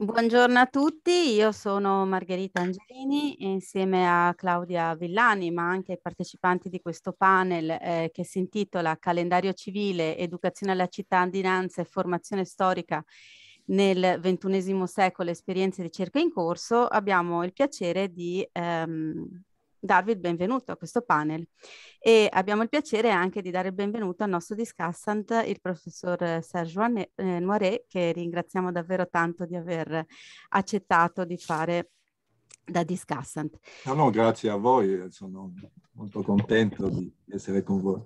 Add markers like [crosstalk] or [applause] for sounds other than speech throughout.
Buongiorno a tutti, io sono Margherita Angelini e insieme a Claudia Villani, ma anche ai partecipanti di questo panel eh, che si intitola Calendario civile, educazione alla cittadinanza e formazione storica nel XXI secolo, esperienze di ricerca in corso, abbiamo il piacere di ehm, darvi il benvenuto a questo panel e abbiamo il piacere anche di dare il benvenuto al nostro discussant, il professor eh, Serge eh, Noiré, che ringraziamo davvero tanto di aver accettato di fare da discussant. No, no, grazie a voi, eh, sono molto contento di essere con voi.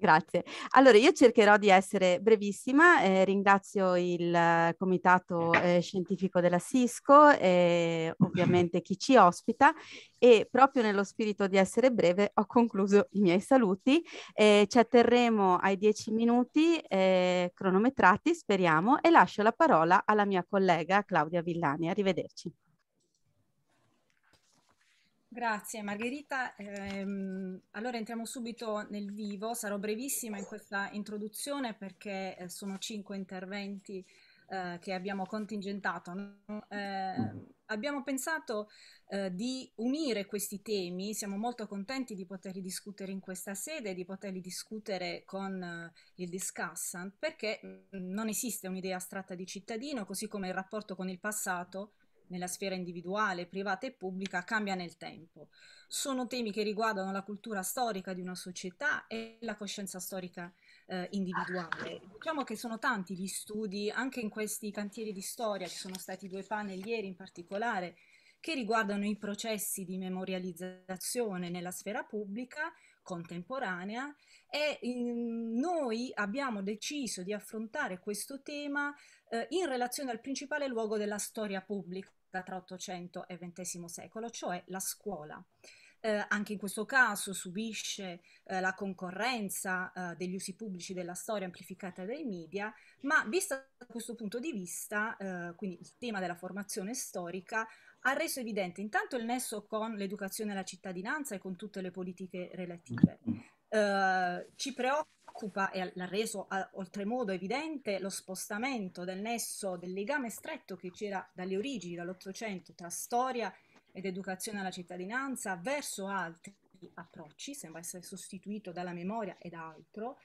Grazie. Allora, io cercherò di essere brevissima. Eh, ringrazio il eh, comitato eh, scientifico della Cisco e ovviamente chi ci ospita e proprio nello spirito di essere breve ho concluso i miei saluti. Eh, ci atterremo ai dieci minuti eh, cronometrati, speriamo, e lascio la parola alla mia collega Claudia Villani. Arrivederci. Grazie Margherita. Eh, allora entriamo subito nel vivo, sarò brevissima in questa introduzione perché eh, sono cinque interventi eh, che abbiamo contingentato. Eh, abbiamo pensato eh, di unire questi temi, siamo molto contenti di poterli discutere in questa sede, di poterli discutere con eh, il discussant perché mm, non esiste un'idea astratta di cittadino, così come il rapporto con il passato nella sfera individuale, privata e pubblica, cambia nel tempo. Sono temi che riguardano la cultura storica di una società e la coscienza storica eh, individuale. Diciamo che sono tanti gli studi, anche in questi cantieri di storia, ci sono stati due panel ieri in particolare, che riguardano i processi di memorializzazione nella sfera pubblica contemporanea e in, mm, noi abbiamo deciso di affrontare questo tema eh, in relazione al principale luogo della storia pubblica tra 800 e XX secolo, cioè la scuola. Eh, anche in questo caso subisce eh, la concorrenza eh, degli usi pubblici della storia amplificata dai media, ma vista da questo punto di vista, eh, quindi il tema della formazione storica, ha reso evidente intanto il nesso con l'educazione alla cittadinanza e con tutte le politiche relative. Mm. Ehm, ci preoccupa e l'ha reso a, oltremodo evidente lo spostamento del nesso, del legame stretto che c'era dalle origini, dall'Ottocento, tra storia ed educazione alla cittadinanza verso altri approcci, sembra essere sostituito dalla memoria ed altro,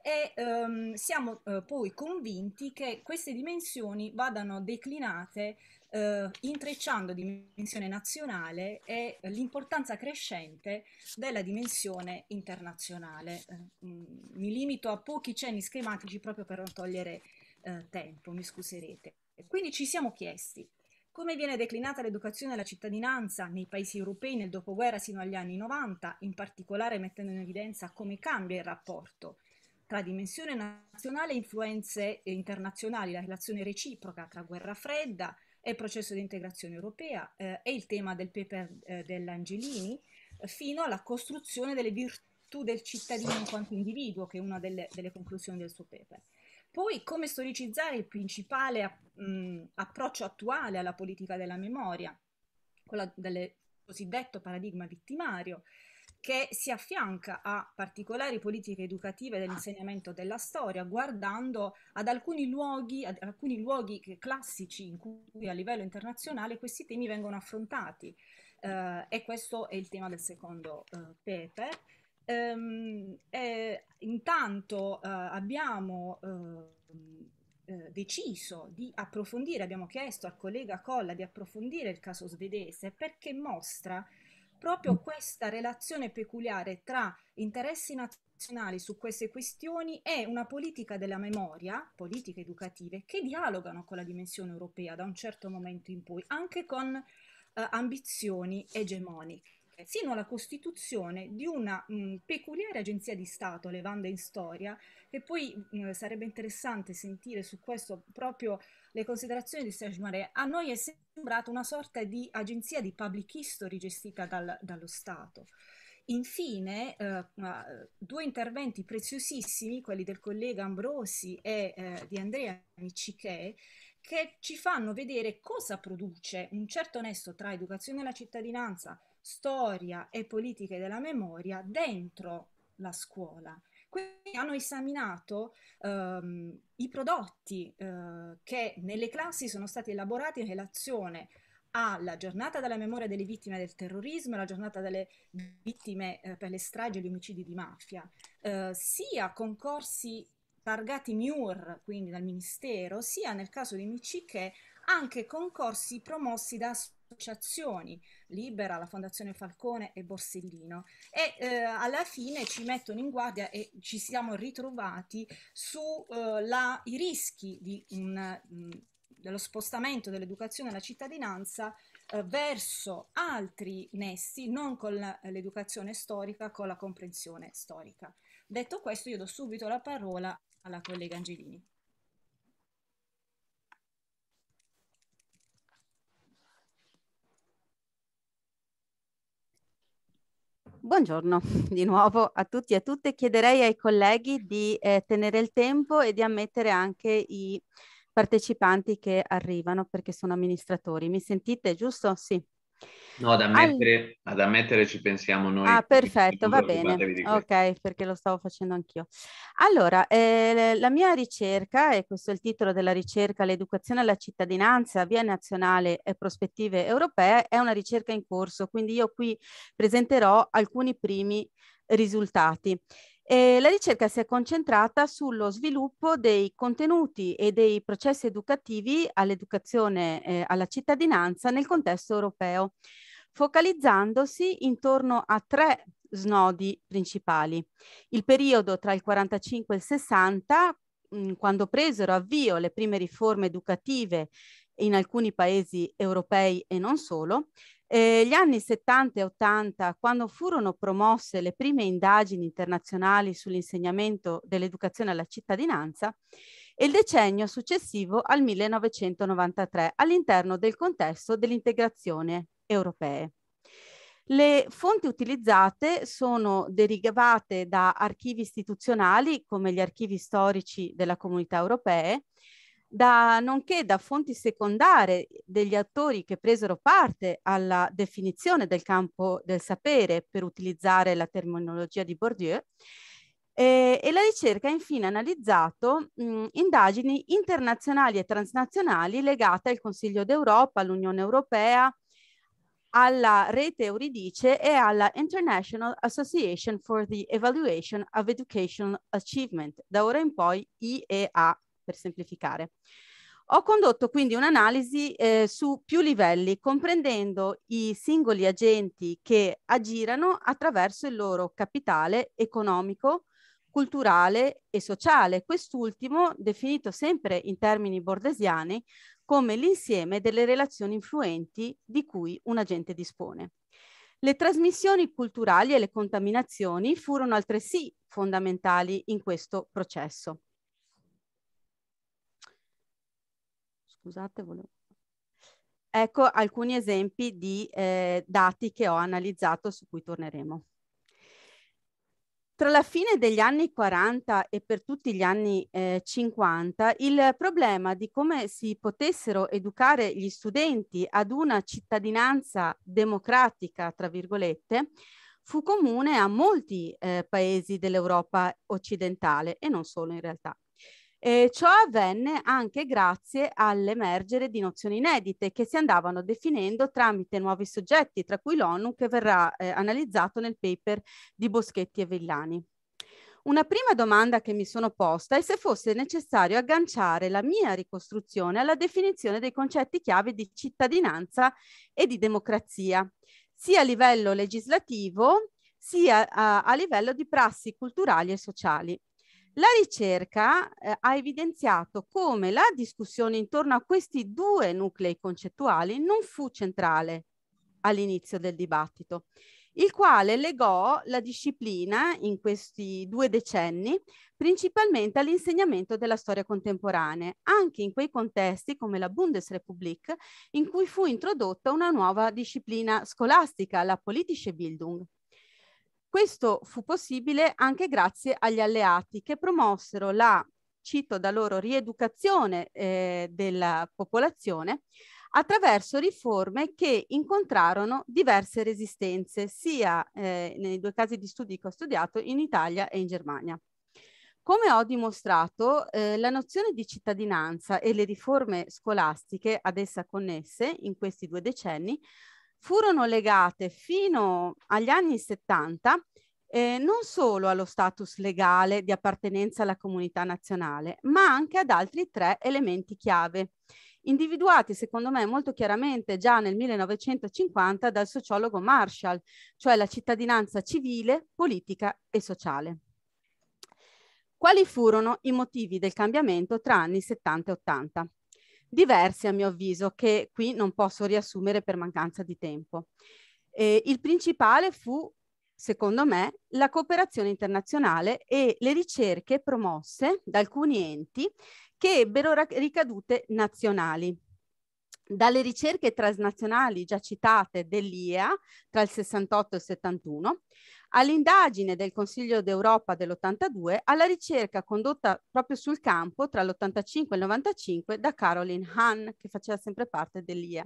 e ehm, siamo eh, poi convinti che queste dimensioni vadano declinate eh, intrecciando dimensione nazionale e l'importanza crescente della dimensione internazionale. Eh, mm, mi limito a pochi cenni schematici proprio per non togliere eh, tempo, mi scuserete. Quindi ci siamo chiesti come viene declinata l'educazione alla cittadinanza nei paesi europei nel dopoguerra sino agli anni 90, in particolare mettendo in evidenza come cambia il rapporto tra dimensione nazionale e influenze internazionali, la relazione reciproca tra guerra fredda, è il processo di integrazione europea, eh, è il tema del paper eh, dell'Angelini, eh, fino alla costruzione delle virtù del cittadino in quanto individuo, che è una delle, delle conclusioni del suo paper. Poi come storicizzare il principale mh, approccio attuale alla politica della memoria, quello del cosiddetto paradigma vittimario, che si affianca a particolari politiche educative dell'insegnamento della storia, guardando ad alcuni luoghi, ad alcuni luoghi classici in cui a livello internazionale questi temi vengono affrontati. Uh, e questo è il tema del secondo uh, eh, paper. Um, ehm, e, intanto uh, abbiamo deciso di approfondire, abbiamo chiesto al collega Colla di approfondire il caso svedese perché mostra proprio mm. questa relazione peculiare tra interessi nazionali su queste questioni e una politica della memoria, politiche educative, che dialogano con la dimensione europea da un certo momento in poi, anche con eh, ambizioni egemoniche sino alla costituzione di una mh, mm, peculiare agenzia di Stato, Levanda in Storia, che poi mh, mm, sarebbe interessante sentire su questo proprio le considerazioni di Serge Marais. A noi è sempre sembrato una sorta di agenzia di public history gestita dal, dallo Stato. Infine, eh, eh due interventi preziosissimi, quelli del collega Ambrosi e eh, di Andrea Micichè, che ci fanno vedere cosa produce un certo nesso tra educazione alla cittadinanza, storia e politiche della memoria dentro la scuola. Quindi hanno esaminato ehm, i prodotti eh, che nelle classi sono stati elaborati in relazione alla giornata della memoria delle vittime del terrorismo e la giornata delle vittime eh, per le stragi e gli omicidi di mafia, eh, sia concorsi targati MIUR, quindi dal Ministero, sia nel caso di MC che anche concorsi promossi da associazioni, Libera, la Fondazione Falcone e Borsellino, e eh, alla fine ci mettono in guardia e ci siamo ritrovati sui eh, rischi di un, mh, mm, dello spostamento dell'educazione alla cittadinanza eh, verso altri nessi, non con l'educazione storica, con la comprensione storica. Detto questo, io do subito la parola alla collega Angelini. Buongiorno [laughs] di nuovo a tutti e a tutte. Chiederei ai colleghi di eh, tenere il tempo e di ammettere anche i partecipanti che arrivano perché sono amministratori. Mi sentite giusto? Sì. No, ad ammettere, All... ad ammettere, ci pensiamo noi. Ah, perfetto, va bene. Ok, perché lo stavo facendo anch'io. Allora, eh, la mia ricerca, e questo è il titolo della ricerca, l'educazione alla cittadinanza, via nazionale e prospettive europee, è una ricerca in corso, quindi io qui presenterò alcuni primi risultati. E la ricerca si è concentrata sullo sviluppo dei contenuti e dei processi educativi all'educazione eh, alla cittadinanza nel contesto europeo, focalizzandosi intorno a tre snodi principali. Il periodo tra il 45 e il 60, mh, quando presero avvio le prime riforme educative in alcuni paesi europei e non solo, eh, gli anni 70 e 80, quando furono promosse le prime indagini internazionali sull'insegnamento dell'educazione alla cittadinanza, e il decennio successivo al 1993 all'interno del contesto dell'integrazione europea. Le fonti utilizzate sono derivate da archivi istituzionali come gli archivi storici della comunità europea, da, nonché da fonti secondarie degli autori che presero parte alla definizione del campo del sapere per utilizzare la terminologia di Bourdieu eh, e la ricerca ha infine analizzato mh, indagini internazionali e transnazionali legate al Consiglio d'Europa, all'Unione Europea, alla rete Euridice e alla International Association for the Evaluation of Educational Achievement, da ora in poi IEA per semplificare. Ho condotto quindi un'analisi eh, su più livelli, comprendendo i singoli agenti che aggirano attraverso il loro capitale economico, culturale e sociale, quest'ultimo definito sempre in termini bordesiani come l'insieme delle relazioni influenti di cui un agente dispone. Le trasmissioni culturali e le contaminazioni furono altresì fondamentali in questo processo. scusate, volevo... Ecco alcuni esempi di eh, dati che ho analizzato su cui torneremo. Tra la fine degli anni 40 e per tutti gli anni eh, 50, il problema di come si potessero educare gli studenti ad una cittadinanza democratica, tra virgolette, fu comune a molti eh, paesi dell'Europa occidentale e non solo in realtà. Eh, ciò avvenne anche grazie all'emergere di nozioni inedite che si andavano definendo tramite nuovi soggetti, tra cui l'ONU, che verrà eh, analizzato nel paper di Boschetti e Villani. Una prima domanda che mi sono posta è se fosse necessario agganciare la mia ricostruzione alla definizione dei concetti chiave di cittadinanza e di democrazia, sia a livello legislativo sia a, a livello di prassi culturali e sociali. La ricerca eh, ha evidenziato come la discussione intorno a questi due nuclei concettuali non fu centrale all'inizio del dibattito, il quale legò la disciplina in questi due decenni principalmente all'insegnamento della storia contemporanea, anche in quei contesti come la Bundesrepublik in cui fu introdotta una nuova disciplina scolastica, la Politische Bildung. Questo fu possibile anche grazie agli alleati che promossero la, cito da loro, rieducazione eh, della popolazione attraverso riforme che incontrarono diverse resistenze, sia eh, nei due casi di studi che ho studiato, in Italia e in Germania. Come ho dimostrato, eh, la nozione di cittadinanza e le riforme scolastiche ad essa connesse in questi due decenni furono legate fino agli anni 70 eh, non solo allo status legale di appartenenza alla comunità nazionale, ma anche ad altri tre elementi chiave, individuati secondo me molto chiaramente già nel 1950 dal sociologo Marshall, cioè la cittadinanza civile, politica e sociale. Quali furono i motivi del cambiamento tra anni 70 e 80? diversi a mio avviso, che qui non posso riassumere per mancanza di tempo. Eh, il principale fu, secondo me, la cooperazione internazionale e le ricerche promosse da alcuni enti che ebbero ricadute nazionali. Dalle ricerche transnazionali già citate dell'IEA tra il 68 e il 71 all'indagine del Consiglio d'Europa dell'82 alla ricerca condotta proprio sul campo tra l'85 e il 95 da Caroline Hahn, che faceva sempre parte dell'IA.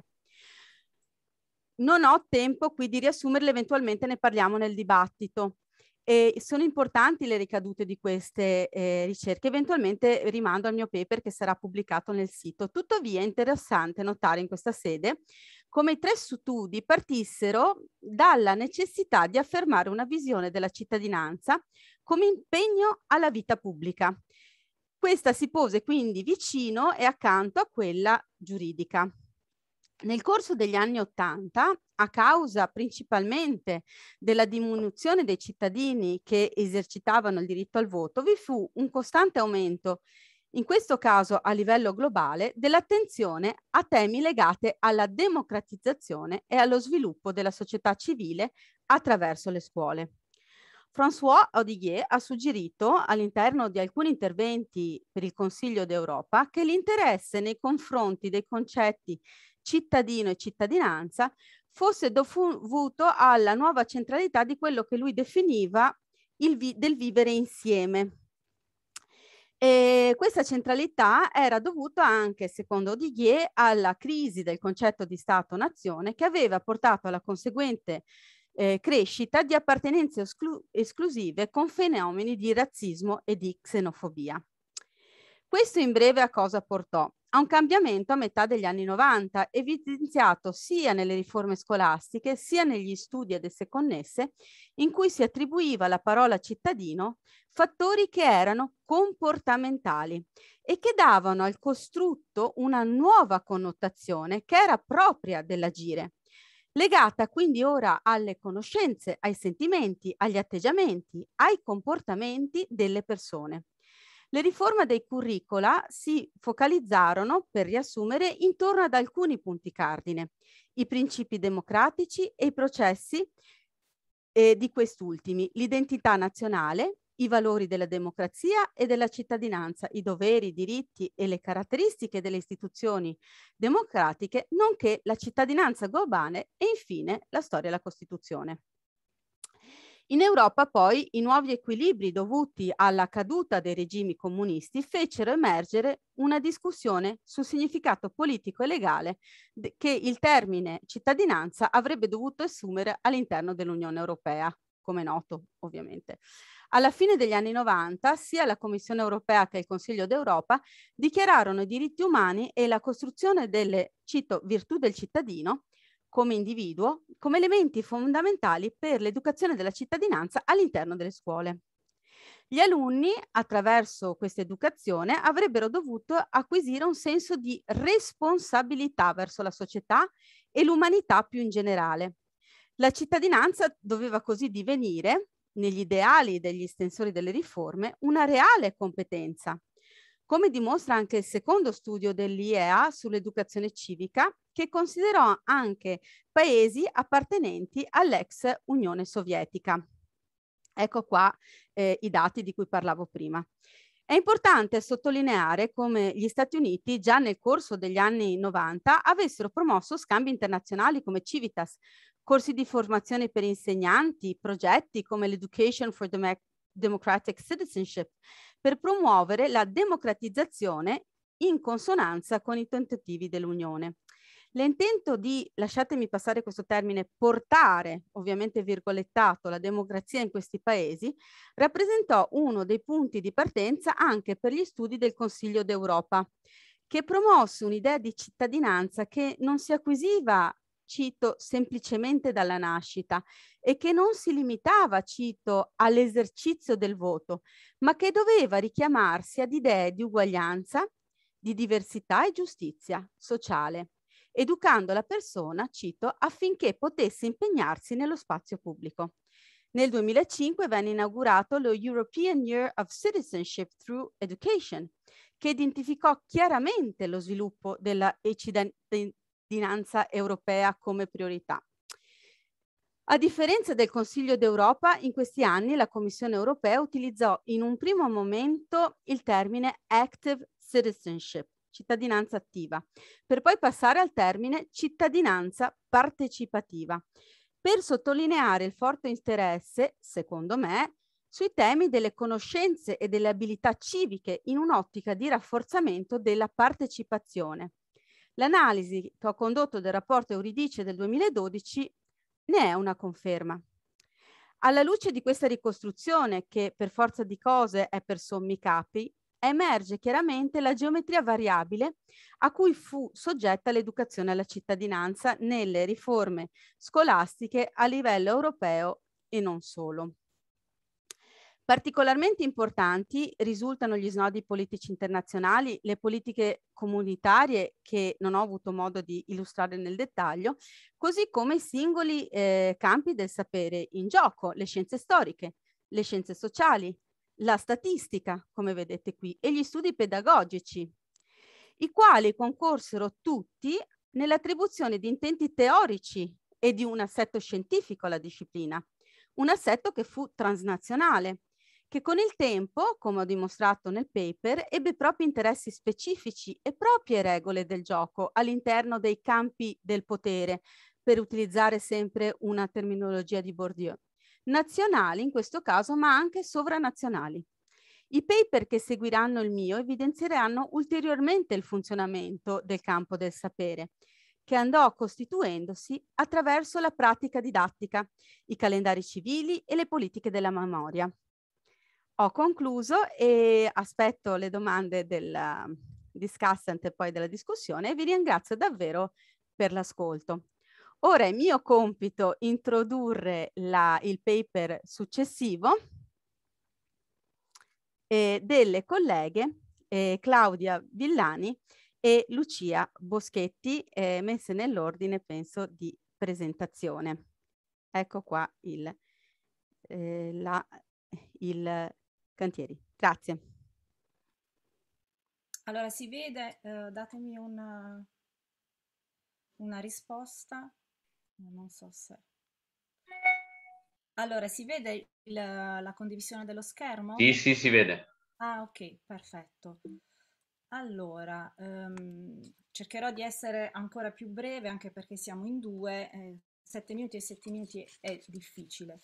Non ho tempo qui di riassumerle, eventualmente ne parliamo nel dibattito. E sono importanti le ricadute di queste eh, ricerche, eventualmente rimando al mio paper che sarà pubblicato nel sito. Tuttavia è interessante notare in questa sede come i tre studi partissero dalla necessità di affermare una visione della cittadinanza come impegno alla vita pubblica. Questa si pose quindi vicino e accanto a quella giuridica. Nel corso degli anni Ottanta, a causa principalmente della diminuzione dei cittadini che esercitavano il diritto al voto, vi fu un costante aumento, in questo caso a livello globale, dell'attenzione a temi legati alla democratizzazione e allo sviluppo della società civile attraverso le scuole. François Audiguier ha suggerito all'interno di alcuni interventi per il Consiglio d'Europa che l'interesse nei confronti dei concetti cittadino e cittadinanza fosse dovuto alla nuova centralità di quello che lui definiva vi del vivere insieme. E questa centralità era dovuta anche, secondo Didier, alla crisi del concetto di Stato-nazione che aveva portato alla conseguente eh, crescita di appartenenze esclusive con fenomeni di razzismo e di xenofobia. Questo in breve a cosa portò? a un cambiamento a metà degli anni 90, evidenziato sia nelle riforme scolastiche sia negli studi ad esse connesse, in cui si attribuiva alla parola cittadino fattori che erano comportamentali e che davano al costrutto una nuova connotazione che era propria dell'agire, legata quindi ora alle conoscenze, ai sentimenti, agli atteggiamenti, ai comportamenti delle persone. Le riforme dei curricula si focalizzarono, per riassumere, intorno ad alcuni punti cardine, i principi democratici e i processi eh, di quest'ultimi, l'identità nazionale, i valori della democrazia e della cittadinanza, i doveri, i diritti e le caratteristiche delle istituzioni democratiche, nonché la cittadinanza globale e infine la storia e la Costituzione. In Europa poi i nuovi equilibri dovuti alla caduta dei regimi comunisti fecero emergere una discussione sul significato politico e legale che il termine cittadinanza avrebbe dovuto assumere all'interno dell'Unione Europea, come noto ovviamente. Alla fine degli anni 90 sia la Commissione Europea che il Consiglio d'Europa dichiararono i diritti umani e la costruzione delle, cito, virtù del cittadino come individuo come elementi fondamentali per l'educazione della cittadinanza all'interno delle scuole. Gli alunni, attraverso questa educazione, avrebbero dovuto acquisire un senso di responsabilità verso la società e l'umanità più in generale. La cittadinanza doveva così divenire, negli ideali degli estensori delle riforme, una reale competenza, come dimostra anche il secondo studio dell'IEA sull'educazione civica, che considerò anche paesi appartenenti all'ex Unione Sovietica. Ecco qua eh, i dati di cui parlavo prima. È importante sottolineare come gli Stati Uniti già nel corso degli anni 90 avessero promosso scambi internazionali come Civitas, corsi di formazione per insegnanti, progetti come l'Education for Democratic Citizenship per promuovere la democratizzazione in consonanza con i tentativi dell'Unione. L'intento di, lasciatemi passare questo termine, portare, ovviamente virgolettato, la democrazia in questi paesi, rappresentò uno dei punti di partenza anche per gli studi del Consiglio d'Europa, che promosse un'idea di cittadinanza che non si acquisiva cito, semplicemente dalla nascita e che non si limitava, cito, all'esercizio del voto, ma che doveva richiamarsi ad idee di uguaglianza, di diversità e giustizia sociale, educando la persona, cito, affinché potesse impegnarsi nello spazio pubblico. Nel 2005 venne inaugurato lo European Year of Citizenship through Education, che identificò chiaramente lo sviluppo della cittadinanza europea come priorità. A differenza del Consiglio d'Europa, in questi anni la Commissione europea utilizzò in un primo momento il termine active citizenship, cittadinanza attiva, per poi passare al termine cittadinanza partecipativa, per sottolineare il forte interesse, secondo me, sui temi delle conoscenze e delle abilità civiche in un'ottica di rafforzamento della partecipazione. L'analisi che ho condotto del rapporto Euridice del 2012 ne è una conferma. Alla luce di questa ricostruzione, che per forza di cose è per sommi capi, emerge chiaramente la geometria variabile a cui fu soggetta l'educazione alla cittadinanza nelle riforme scolastiche a livello europeo e non solo. Particolarmente importanti risultano gli snodi politici internazionali, le politiche comunitarie che non ho avuto modo di illustrare nel dettaglio, così come i singoli eh, campi del sapere in gioco, le scienze storiche, le scienze sociali, la statistica, come vedete qui, e gli studi pedagogici, i quali concorsero tutti nell'attribuzione di intenti teorici e di un assetto scientifico alla disciplina, un assetto che fu transnazionale che con il tempo, come ho dimostrato nel paper, ebbe propri interessi specifici e proprie regole del gioco all'interno dei campi del potere, per utilizzare sempre una terminologia di Bourdieu, nazionali in questo caso, ma anche sovranazionali. I paper che seguiranno il mio evidenzieranno ulteriormente il funzionamento del campo del sapere, che andò costituendosi attraverso la pratica didattica, i calendari civili e le politiche della memoria ho concluso e aspetto le domande del mm, discussant e poi della discussione e vi ringrazio davvero per l'ascolto. Ora è mio compito introdurre la, il paper successivo eh, delle colleghe eh, Claudia Villani e Lucia Boschetti, eh, messe nell'ordine, penso, di presentazione. Ecco qua il, eh, la, il cantieri. Grazie. Allora si vede, eh, datemi una, una risposta, eh, non so se... Allora si vede il, la condivisione dello schermo? Sì, sì, si vede. Ah, ok, perfetto. Allora, ehm, cercherò di essere ancora più breve anche perché siamo in due, eh, 7 minuti e sette minuti è difficile.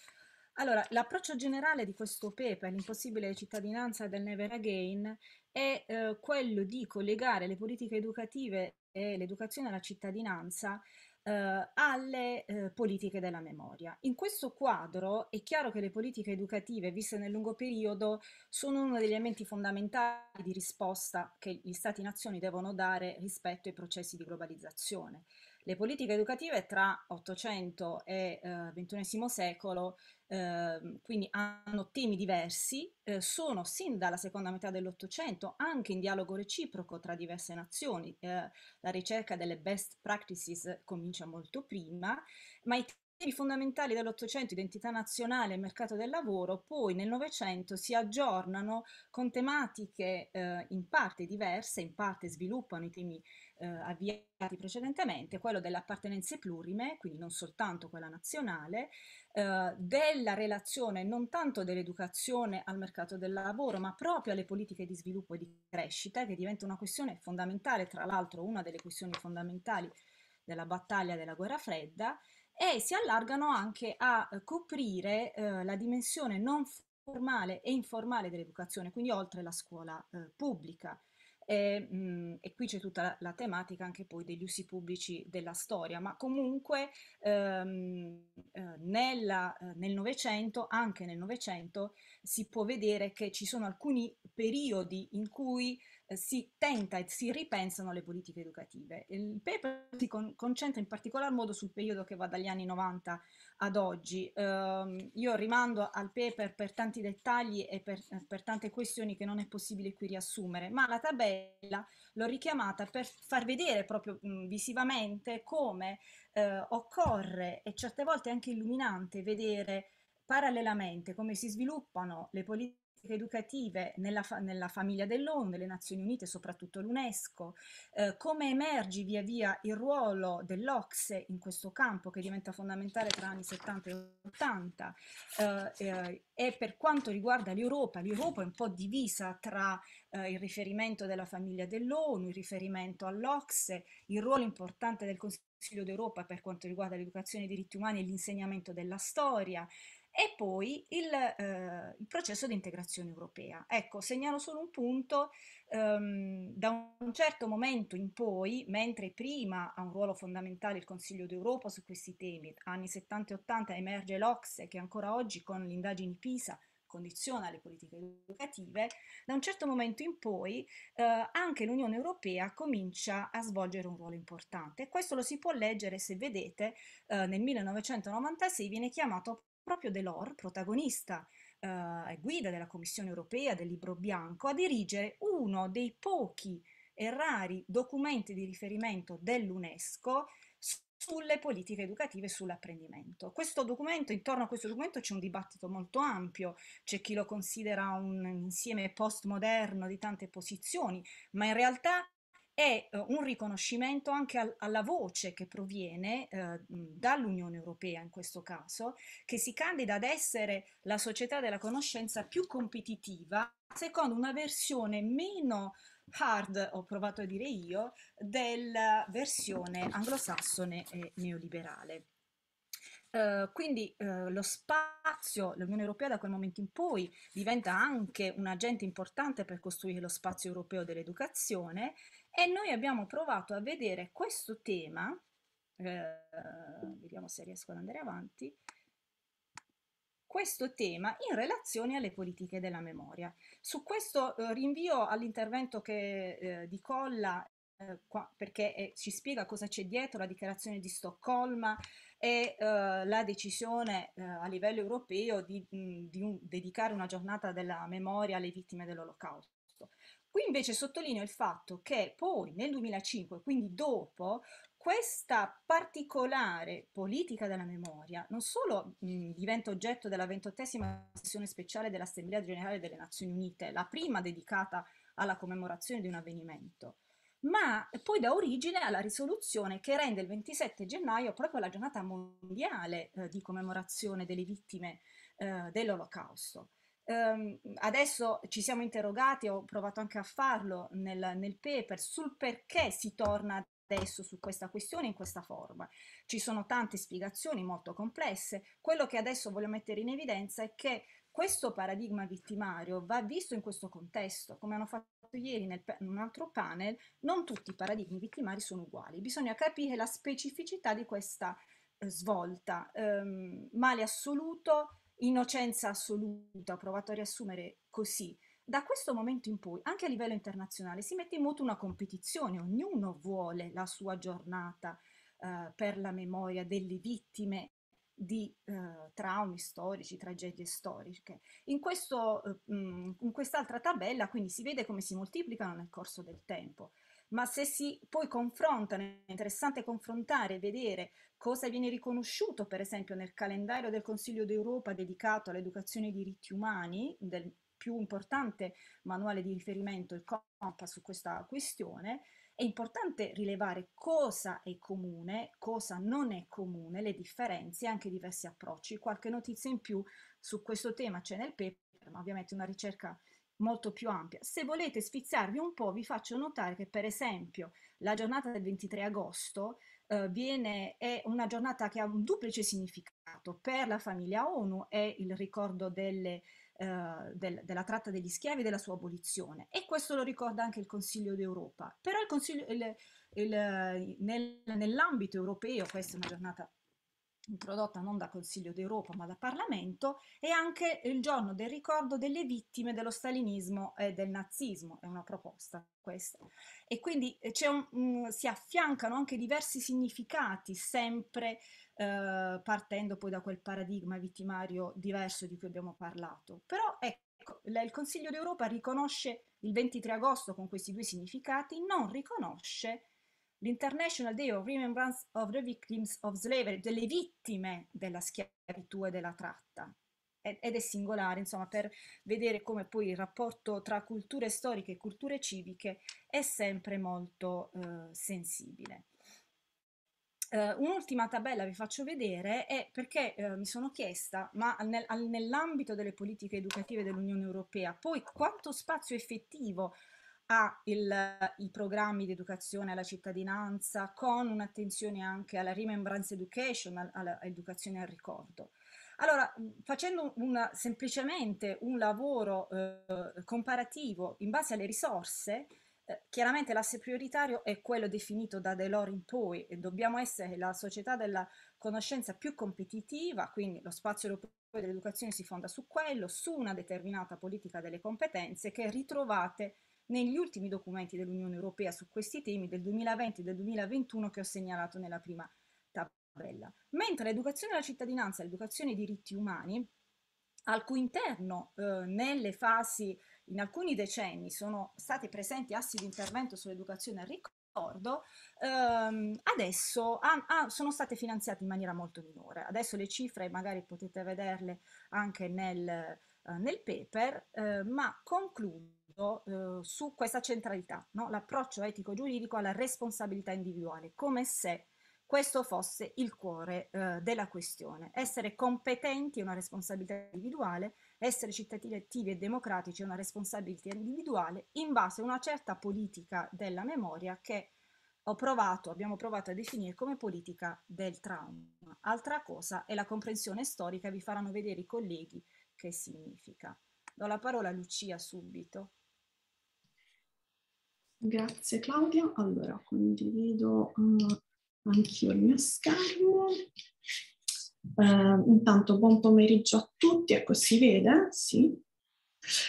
Allora, l'approccio generale di questo paper, l'impossibile cittadinanza del Never Again, è eh, quello di collegare le politiche educative e l'educazione alla cittadinanza eh, alle eh, politiche della memoria. In questo quadro è chiaro che le politiche educative, viste nel lungo periodo, sono uno degli elementi fondamentali di risposta che gli Stati-nazioni devono dare rispetto ai processi di globalizzazione le politiche educative tra 800 e eh, XXI secolo eh, quindi hanno temi diversi, eh, sono sin dalla seconda metà dell'Ottocento anche in dialogo reciproco tra diverse nazioni, eh, la ricerca delle best practices comincia molto prima, ma i temi fondamentali dell'Ottocento, identità nazionale e mercato del lavoro, poi nel Novecento si aggiornano con tematiche eh, in parte diverse, in parte sviluppano i temi eh, avviati precedentemente, quello delle appartenenze plurime, quindi non soltanto quella nazionale, eh, della relazione non tanto dell'educazione al mercato del lavoro, ma proprio alle politiche di sviluppo e di crescita, che diventa una questione fondamentale, tra l'altro una delle questioni fondamentali della battaglia della guerra fredda, e si allargano anche a eh, coprire la dimensione non formale e informale dell'educazione, quindi oltre la scuola eh, pubblica e, mh, mhmm, e qui c'è tutta la, la, tematica anche poi degli usi pubblici della storia, ma comunque ehm, eh, nella, eh, nel Novecento, anche nel Novecento, si può vedere che ci sono alcuni periodi in cui eh, si tenta e si ripensano le politiche educative. Il paper si con, concentra in particolar modo sul periodo che va dagli anni 90 ad oggi. Eh, io rimando al paper per tanti dettagli e per, eh, per, tante questioni che non è possibile qui riassumere, ma la tabella l'ho richiamata per far vedere proprio mh, visivamente come eh, occorre e certe volte è anche illuminante vedere parallelamente come si sviluppano le politiche educative nella, fa nella famiglia dell'ONU, nelle Nazioni Unite, soprattutto l'UNESCO, eh, come emerge via via il ruolo dell'Ocse in questo campo che diventa fondamentale tra anni 70 e 80 eh, eh, e per quanto riguarda l'Europa, l'Europa è un po' divisa tra eh, il riferimento della famiglia dell'ONU, il riferimento all'Ocse, il ruolo importante del Consiglio d'Europa per quanto riguarda l'educazione ai diritti umani e l'insegnamento della storia, e poi il, eh, il, processo di integrazione europea. Ecco, segnalo solo un punto, ehm, da un certo momento in poi, mentre prima ha un ruolo fondamentale il Consiglio d'Europa su questi temi, anni 70 e 80 emerge l'Ocse che ancora oggi con le indagini PISA condiziona le politiche educative, da un certo momento in poi eh, anche l'Unione Europea comincia a svolgere un ruolo importante. Questo lo si può leggere se vedete eh, nel 1996 viene chiamato proprio Delors, protagonista e eh, guida della Commissione europea del Libro Bianco, a dirigere uno dei pochi e rari documenti di riferimento dell'UNESCO sulle politiche educative e sull'apprendimento. Questo documento, intorno a questo documento c'è un dibattito molto ampio, c'è chi lo considera un insieme postmoderno di tante posizioni, ma in realtà è eh, un riconoscimento anche al, alla voce che proviene eh, dall'Unione Europea in questo caso, che si candida ad essere la società della conoscenza più competitiva secondo una versione meno hard, ho provato a dire io, della versione anglosassone e neoliberale. Uh, quindi uh, lo spazio, l'Unione Europea da quel momento in poi diventa anche un agente importante per costruire lo spazio europeo dell'educazione e noi abbiamo provato a vedere questo tema, eh, vediamo se riesco ad andare avanti, questo tema in relazione alle politiche della memoria. Su questo eh, rinvio all'intervento eh, di Colla eh, Qua, perché eh, ci spiega cosa c'è dietro la dichiarazione di Stoccolma e eh, la decisione eh, a livello europeo di, mh, mm, di un, dedicare una giornata della memoria alle vittime dell'olocausto. Qui invece sottolineo il fatto che poi nel 2005, quindi dopo, questa particolare politica della memoria non solo mh, diventa oggetto della ventottesima sessione speciale dell'Assemblea Generale delle Nazioni Unite, la prima dedicata alla commemorazione di un avvenimento, ma poi dà origine alla risoluzione che rende il 27 gennaio proprio la giornata mondiale eh, di commemorazione delle vittime eh, dell'Olocausto. Um, adesso ci siamo interrogati, ho provato anche a farlo nel, nel, paper, sul perché si torna adesso su questa questione in questa forma. Ci sono tante spiegazioni molto complesse. Quello che adesso voglio mettere in evidenza è che questo paradigma vittimario va visto in questo contesto, come hanno fatto ieri nel, in un altro panel, non tutti i paradigmi vittimari sono uguali, bisogna capire la specificità di questa eh, svolta. Um, male assoluto, innocenza assoluta, ho provato a riassumere così, da questo momento in poi, anche a livello internazionale, si mette in moto una competizione, ognuno vuole la sua giornata eh, per la memoria delle vittime di eh, traumi storici, tragedie storiche. In, questo, eh, mm, in quest'altra tabella quindi si vede come si moltiplicano nel corso del tempo ma se si poi confrontano, è interessante confrontare e vedere cosa viene riconosciuto, per esempio, nel calendario del Consiglio d'Europa dedicato all'educazione ai diritti umani, del più importante manuale di riferimento, il COMPA, su questa questione, è importante rilevare cosa è comune, cosa non è comune, le differenze e anche diversi approcci. Qualche notizia in più su questo tema c'è nel paper, ma ovviamente una ricerca molto più ampia. Se volete sfizzarvi un po', vi faccio notare che per esempio la giornata del 23 agosto eh, viene, è una giornata che ha un duplice significato. Per la famiglia ONU è il ricordo delle, eh, del, della tratta degli schiavi e della sua abolizione e questo lo ricorda anche il Consiglio d'Europa. Però nell'ambito europeo, questa è una giornata introdotta non dal Consiglio d'Europa ma dal Parlamento, e anche il giorno del ricordo delle vittime dello stalinismo e del nazismo, è una proposta questa. E quindi eh, un, mm, si affiancano anche diversi significati, sempre eh, partendo poi da quel paradigma vittimario diverso di cui abbiamo parlato. Però ecco, il Consiglio d'Europa riconosce il 23 agosto con questi due significati, non riconosce l'International Day of Remembrance of the Victims of Slavery, delle vittime della schiavitù e della tratta. Ed è singolare, insomma, per vedere come poi il rapporto tra culture storiche e culture civiche è sempre molto eh, sensibile. Uh, un'ultima tabella vi faccio vedere è perché uh, mi sono chiesta, ma nel, nell'ambito delle politiche educative dell'Unione Europea, poi quanto spazio effettivo ha il, i programmi di educazione alla cittadinanza con un'attenzione anche alla remembrance education, all'educazione al ricordo. Allora, mm, facendo una, semplicemente un lavoro eh, comparativo in base alle risorse, eh, chiaramente l'asse prioritario è quello definito da Delors in poi e dobbiamo essere la società della conoscenza più competitiva, quindi lo spazio europeo dell'educazione si fonda su quello, su una determinata politica delle competenze che ritrovate negli ultimi documenti dell'Unione Europea su questi temi del 2020 e del 2021 che ho segnalato nella prima tabella. Mentre l'educazione alla cittadinanza e l'educazione ai diritti umani al cui interno eh, nelle fasi, in alcuni decenni, sono state presenti assi di intervento sull'educazione al ricordo, ehm, adesso ah, ah, sono state finanziate in maniera molto minore. Adesso le cifre magari potete vederle anche nel, eh, nel paper, eh, ma concludo eh, su questa centralità, no? l'approccio etico-giuridico alla responsabilità individuale, come se questo fosse il cuore eh, della questione. Essere competenti è una responsabilità individuale, essere cittadini attivi e democratici è una responsabilità individuale in base a una certa politica della memoria che Provato, abbiamo provato a definire come politica del trauma. Altra cosa è la comprensione storica, vi faranno vedere i colleghi che significa. Do la parola a Lucia subito. Grazie Claudia. Allora, condivido uh, anch'io il mio schermo. Uh, intanto buon pomeriggio a tutti, ecco si vede, sì,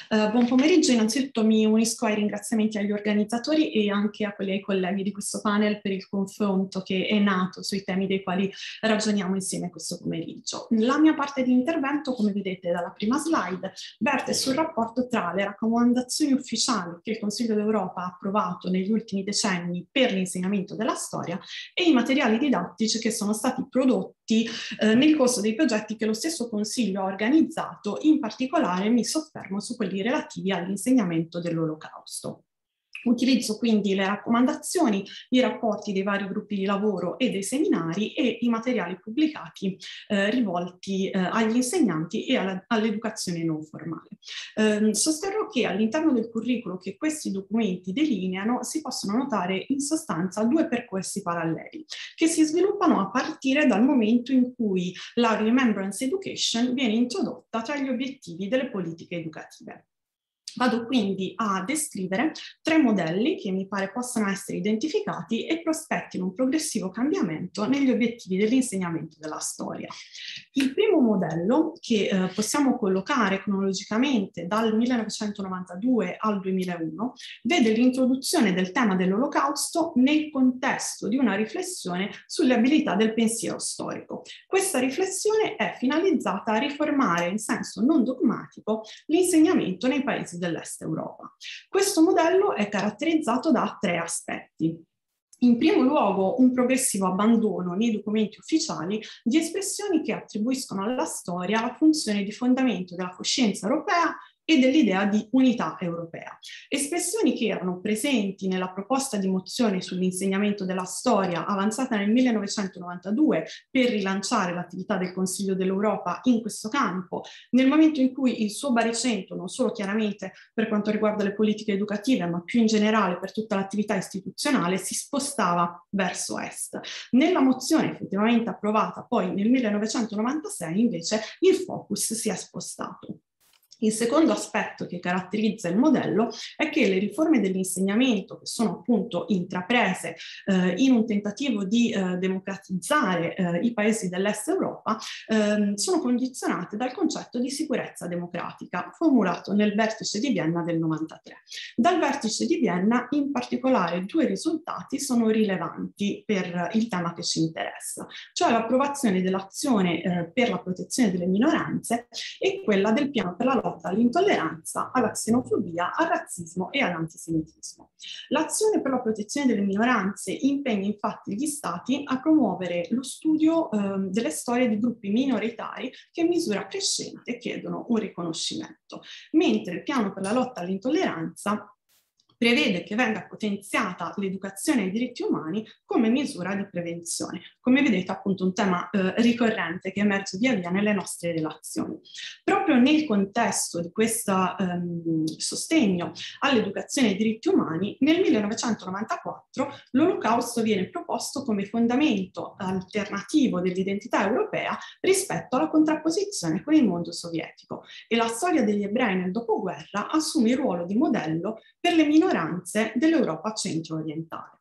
eh, buon pomeriggio, innanzitutto mi unisco ai ringraziamenti agli organizzatori e anche a quelli ai colleghi di questo panel per il confronto che è nato sui temi dei quali ragioniamo insieme questo pomeriggio. La mia parte di intervento, come vedete dalla prima slide, verte sul rapporto tra le raccomandazioni ufficiali che il Consiglio d'Europa ha approvato negli ultimi decenni per l'insegnamento della storia e i materiali didattici che sono stati prodotti eh, nel corso dei progetti che lo stesso Consiglio ha organizzato, in particolare mi soffermo quelli relativi all'insegnamento dell'olocausto. Utilizzo quindi le raccomandazioni, i rapporti dei vari gruppi di lavoro e dei seminari e i materiali pubblicati eh, rivolti eh, agli insegnanti e all'educazione non formale. Eh, sosterrò che all'interno del curriculum che questi documenti delineano si possono notare in sostanza due percorsi paralleli che si sviluppano a partire dal momento in cui la Remembrance Education viene introdotta tra gli obiettivi delle politiche educative. Vado quindi a descrivere tre modelli che mi pare possano essere identificati e prospettino un progressivo cambiamento negli obiettivi dell'insegnamento della storia. Il primo modello, che eh, possiamo collocare cronologicamente dal 1992 al 2001, vede l'introduzione del tema dell'olocausto nel contesto di una riflessione sulle abilità del pensiero storico. Questa riflessione è finalizzata a riformare in senso non dogmatico l'insegnamento nei paesi dell'Est Europa. Questo modello è caratterizzato da tre aspetti. In primo luogo un progressivo abbandono nei documenti ufficiali di espressioni che attribuiscono alla storia la funzione di fondamento della coscienza europea e dell'idea di unità europea. Espressioni che erano presenti nella proposta di mozione sull'insegnamento della storia avanzata nel 1992 per rilanciare l'attività del Consiglio dell'Europa in questo campo, nel momento in cui il suo baricentro, non solo chiaramente per quanto riguarda le politiche educative, ma più in generale per tutta l'attività istituzionale, si spostava verso est. Nella mozione effettivamente approvata poi nel 1996 invece il focus si è spostato. Il secondo aspetto che caratterizza il modello è che le riforme dell'insegnamento che sono appunto intraprese eh, in un tentativo di eh, democratizzare eh, i paesi dell'est Europa ehm, sono condizionate dal concetto di sicurezza democratica formulato nel vertice di Vienna del 93. Dal vertice di Vienna in particolare due risultati sono rilevanti per il tema che ci interessa, cioè l'approvazione dell'azione eh, per la protezione delle minoranze e quella del piano per la lotta lotta all'intolleranza, alla xenofobia, al razzismo e all'antisemitismo. L'azione per la protezione delle minoranze impegna infatti gli Stati a promuovere lo studio eh, delle storie di gruppi minoritari che in misura crescente chiedono un riconoscimento, mentre il piano per la lotta all'intolleranza prevede che venga potenziata l'educazione ai diritti umani come misura di prevenzione. Come vedete appunto un tema eh, ricorrente che emerge via via nelle nostre relazioni. Proprio nel contesto di questo ehm, sostegno all'educazione ai diritti umani, nel 1994 l'olocausto viene proposto come fondamento alternativo dell'identità europea rispetto alla contrapposizione con il mondo sovietico e la storia degli ebrei nel dopoguerra assume il ruolo di modello per le minoranze minoranze dell'Europa centro-orientale.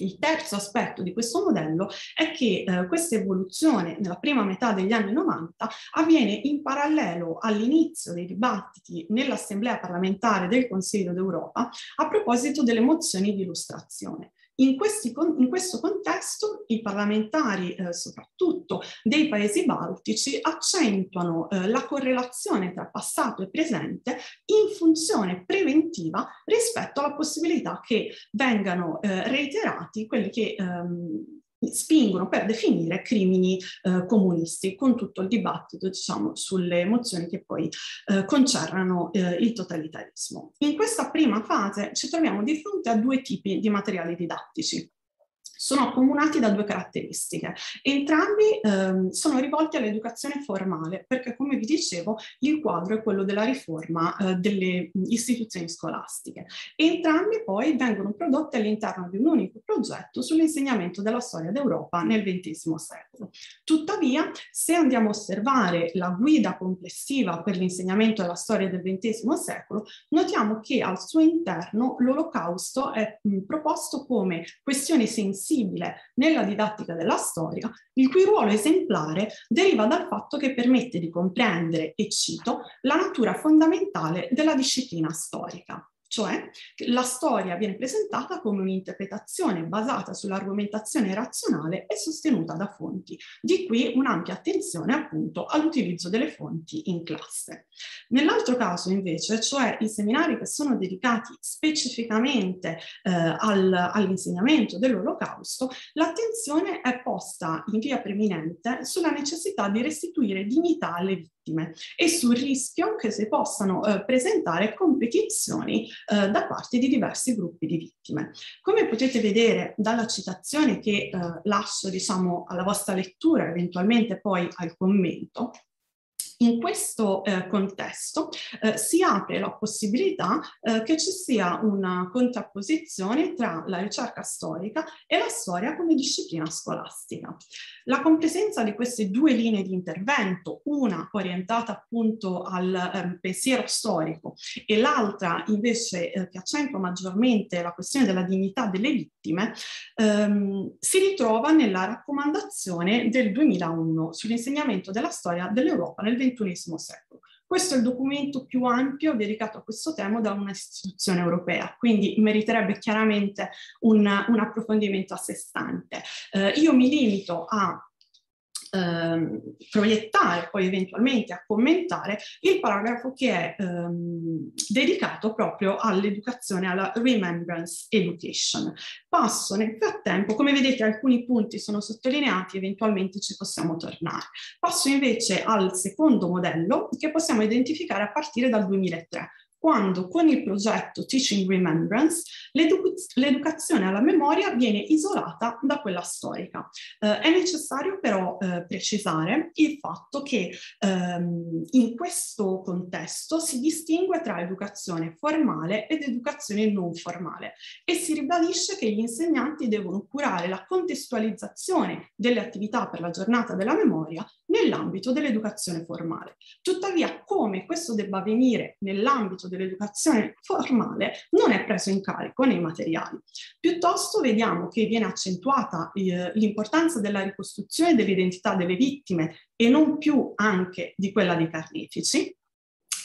Il terzo aspetto di questo modello è che eh, questa evoluzione nella prima metà degli anni 90 avviene in parallelo all'inizio dei dibattiti nell'Assemblea parlamentare del Consiglio d'Europa a proposito delle mozioni di illustrazione. In, questi, in questo contesto i parlamentari, eh, soprattutto dei paesi baltici, accentuano eh, la correlazione tra passato e presente in funzione preventiva rispetto alla possibilità che vengano eh, reiterati quelli che... Ehm, spingono per definire crimini eh, comunisti, con tutto il dibattito diciamo, sulle emozioni che poi eh, concernano eh, il totalitarismo. In questa prima fase ci troviamo di fronte a due tipi di materiali didattici sono accomunati da due caratteristiche. Entrambi ehm, sono rivolti all'educazione formale, perché come vi dicevo il quadro è quello della riforma eh, delle istituzioni scolastiche. Entrambi poi vengono prodotti all'interno di un unico progetto sull'insegnamento della storia d'Europa nel XX secolo. Tuttavia, se andiamo a osservare la guida complessiva per l'insegnamento della storia del XX secolo, notiamo che al suo interno l'olocausto è mh, proposto come questione sensibile possibile nella didattica della storia, il cui ruolo esemplare deriva dal fatto che permette di comprendere, e cito, la natura fondamentale della disciplina storica cioè la storia viene presentata come un'interpretazione basata sull'argomentazione razionale e sostenuta da fonti, di qui un'ampia attenzione appunto all'utilizzo delle fonti in classe. Nell'altro caso invece, cioè i seminari che sono dedicati specificamente eh, al, all'insegnamento dell'olocausto, l'attenzione è posta in via preminente sulla necessità di restituire dignità alle vittime vittime e sul rischio che si possano eh, presentare competizioni eh, da parte di diversi gruppi di vittime. Come potete vedere dalla citazione che eh, lascio diciamo, alla vostra lettura, eventualmente poi al commento, in questo eh, contesto eh, si apre la possibilità eh, che ci sia una contrapposizione tra la ricerca storica e la storia come disciplina scolastica. La compresenza di queste due linee di intervento, una orientata appunto al ehm, pensiero storico e l'altra invece eh, che accentua maggiormente la questione della dignità delle vittime, ehm, si ritrova nella raccomandazione del 2001 sull'insegnamento della storia dell'Europa nel XX XXI secolo. Questo è il documento più ampio dedicato a questo tema da un'istituzione europea, quindi meriterebbe chiaramente un, un approfondimento a sé stante. Eh, io mi limito a eh, proiettare poi eventualmente a commentare il paragrafo che è ehm, dedicato proprio all'educazione, alla remembrance education. Passo nel frattempo, come vedete alcuni punti sono sottolineati, eventualmente ci possiamo tornare. Passo invece al secondo modello che possiamo identificare a partire dal 2003, quando con il progetto Teaching Remembrance l'edu- l'educazione alla memoria viene isolata da quella storica. Eh, è necessario però eh, precisare il fatto che ehm, in questo contesto si distingue tra educazione formale ed educazione non formale e si ribadisce che gli insegnanti devono curare la contestualizzazione delle attività per la giornata della memoria nell'ambito dell'educazione formale. Tuttavia come questo debba avvenire nell'ambito dell'educazione formale non è preso in carico nei materiali. Piuttosto vediamo che viene accentuata eh, l'importanza della ricostruzione dell'identità delle vittime e non più anche di quella dei carnefici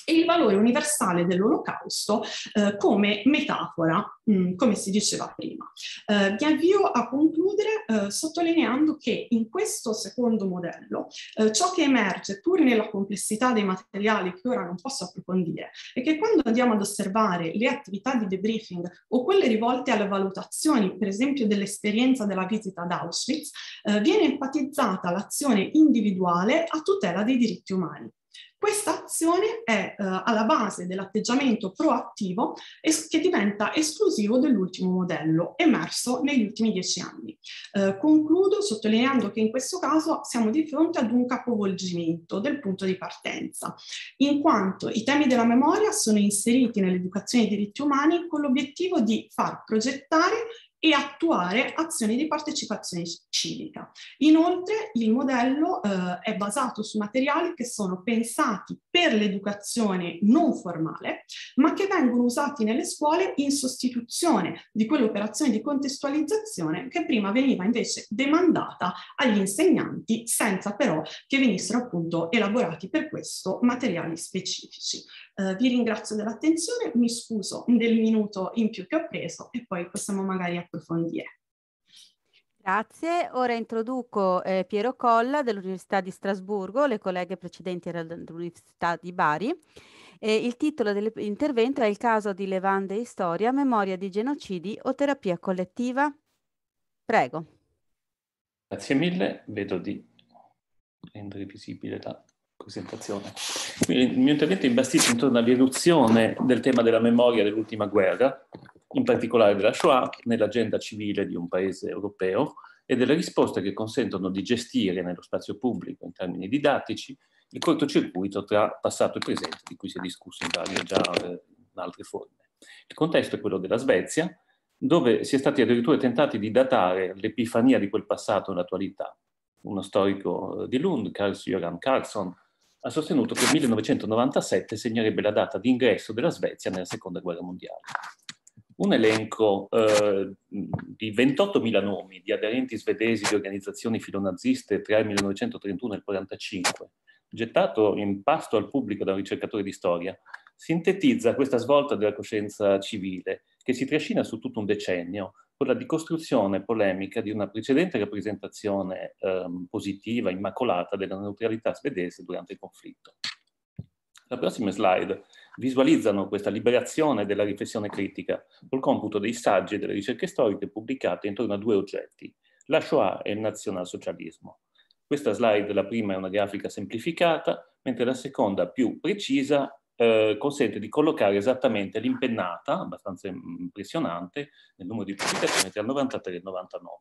e il valore universale dell'olocausto eh, come metafora, mh, mm, come si diceva prima. Eh, mi avvio a concludere eh, sottolineando che in questo secondo modello eh, ciò che emerge, pur nella complessità dei materiali che ora non posso approfondire, è che quando andiamo ad osservare le attività di debriefing o quelle rivolte alle valutazioni, per esempio dell'esperienza della visita ad Auschwitz, eh, viene enfatizzata l'azione individuale a tutela dei diritti umani. Questa azione è eh, alla base dell'atteggiamento proattivo es- che diventa esclusivo dell'ultimo modello emerso negli ultimi dieci anni. Eh, concludo sottolineando che in questo caso siamo di fronte ad un capovolgimento del punto di partenza, in quanto i temi della memoria sono inseriti nell'educazione ai diritti umani con l'obiettivo di far progettare e attuare azioni di partecipazione civica. Inoltre il modello eh, è basato su materiali che sono pensati per l'educazione non formale, ma che vengono usati nelle scuole in sostituzione di quell'operazione di contestualizzazione che prima veniva invece demandata agli insegnanti senza però che venissero appunto elaborati per questo materiali specifici. Eh, vi ringrazio dell'attenzione, mi scuso del minuto in più che ho preso e poi possiamo magari approfondire approfondire. Grazie, ora introduco eh, Piero Colla dell'Università di Strasburgo, le colleghe precedenti erano dell'Università di Bari. Eh, il titolo dell'intervento è Il caso di Levande e Storia, memoria di genocidi o terapia collettiva. Prego. Grazie mille, vedo di rendere visibile la presentazione. Il mio intervento è imbastito intorno all'irruzione del tema della memoria dell'ultima guerra, in particolare della Shoah, nell'agenda civile di un paese europeo e delle risposte che consentono di gestire nello spazio pubblico in termini didattici il cortocircuito tra passato e presente di cui si è discusso in varie già eh, in altre forme. Il contesto è quello della Svezia, dove si è stati addirittura tentati di datare l'epifania di quel passato all'attualità. Uno storico eh, di Lund, Karls-Göran Karlsson, ha sostenuto che il 1997 segnerebbe la data di ingresso della Svezia nella Seconda Guerra Mondiale un elenco eh, di 28.000 nomi di aderenti svedesi di organizzazioni filonaziste tra il 1931 e il 1945, gettato in pasto al pubblico da un ricercatore di storia, sintetizza questa svolta della coscienza civile che si trascina su tutto un decennio, con la dicostruzione polemica di una precedente rappresentazione eh, positiva, immacolata, della neutralità svedese durante il conflitto. La prossima slide visualizzano questa liberazione della riflessione critica col computo dei saggi e delle ricerche storiche pubblicate intorno a due oggetti, la Shoah e il nazionalsocialismo. Questa slide, la prima è una grafica semplificata, mentre la seconda, più precisa, eh, consente di collocare esattamente l'impennata, abbastanza impressionante, nel numero di pubblicazioni tra il 93 e il 99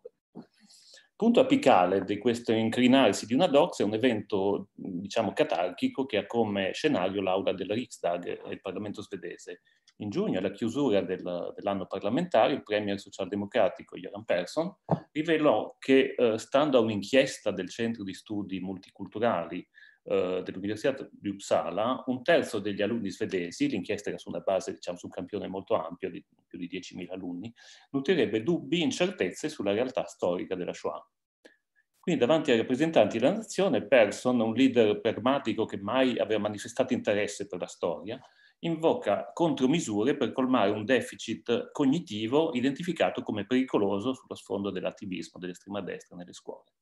punto apicale di questo incrinarsi di una dox è un evento, diciamo, catarchico che ha come scenario l'aula del Riksdag e il Parlamento svedese. In giugno, alla chiusura del, dell'anno parlamentare, il premier socialdemocratico Göran Persson rivelò che, eh, stando a un'inchiesta del Centro di Studi Multiculturali eh, dell'Università di Uppsala, un terzo degli alunni svedesi, l'inchiesta era su una base, diciamo, su un campione molto ampio, di più di 10.000 alunni, nutrirebbe dubbi, e incertezze sulla realtà storica della Shoah. Quindi davanti ai rappresentanti della nazione, Persson, un leader pragmatico che mai aveva manifestato interesse per la storia, invoca contromisure per colmare un deficit cognitivo identificato come pericoloso sullo sfondo dell'attivismo dell'estrema destra nelle scuole.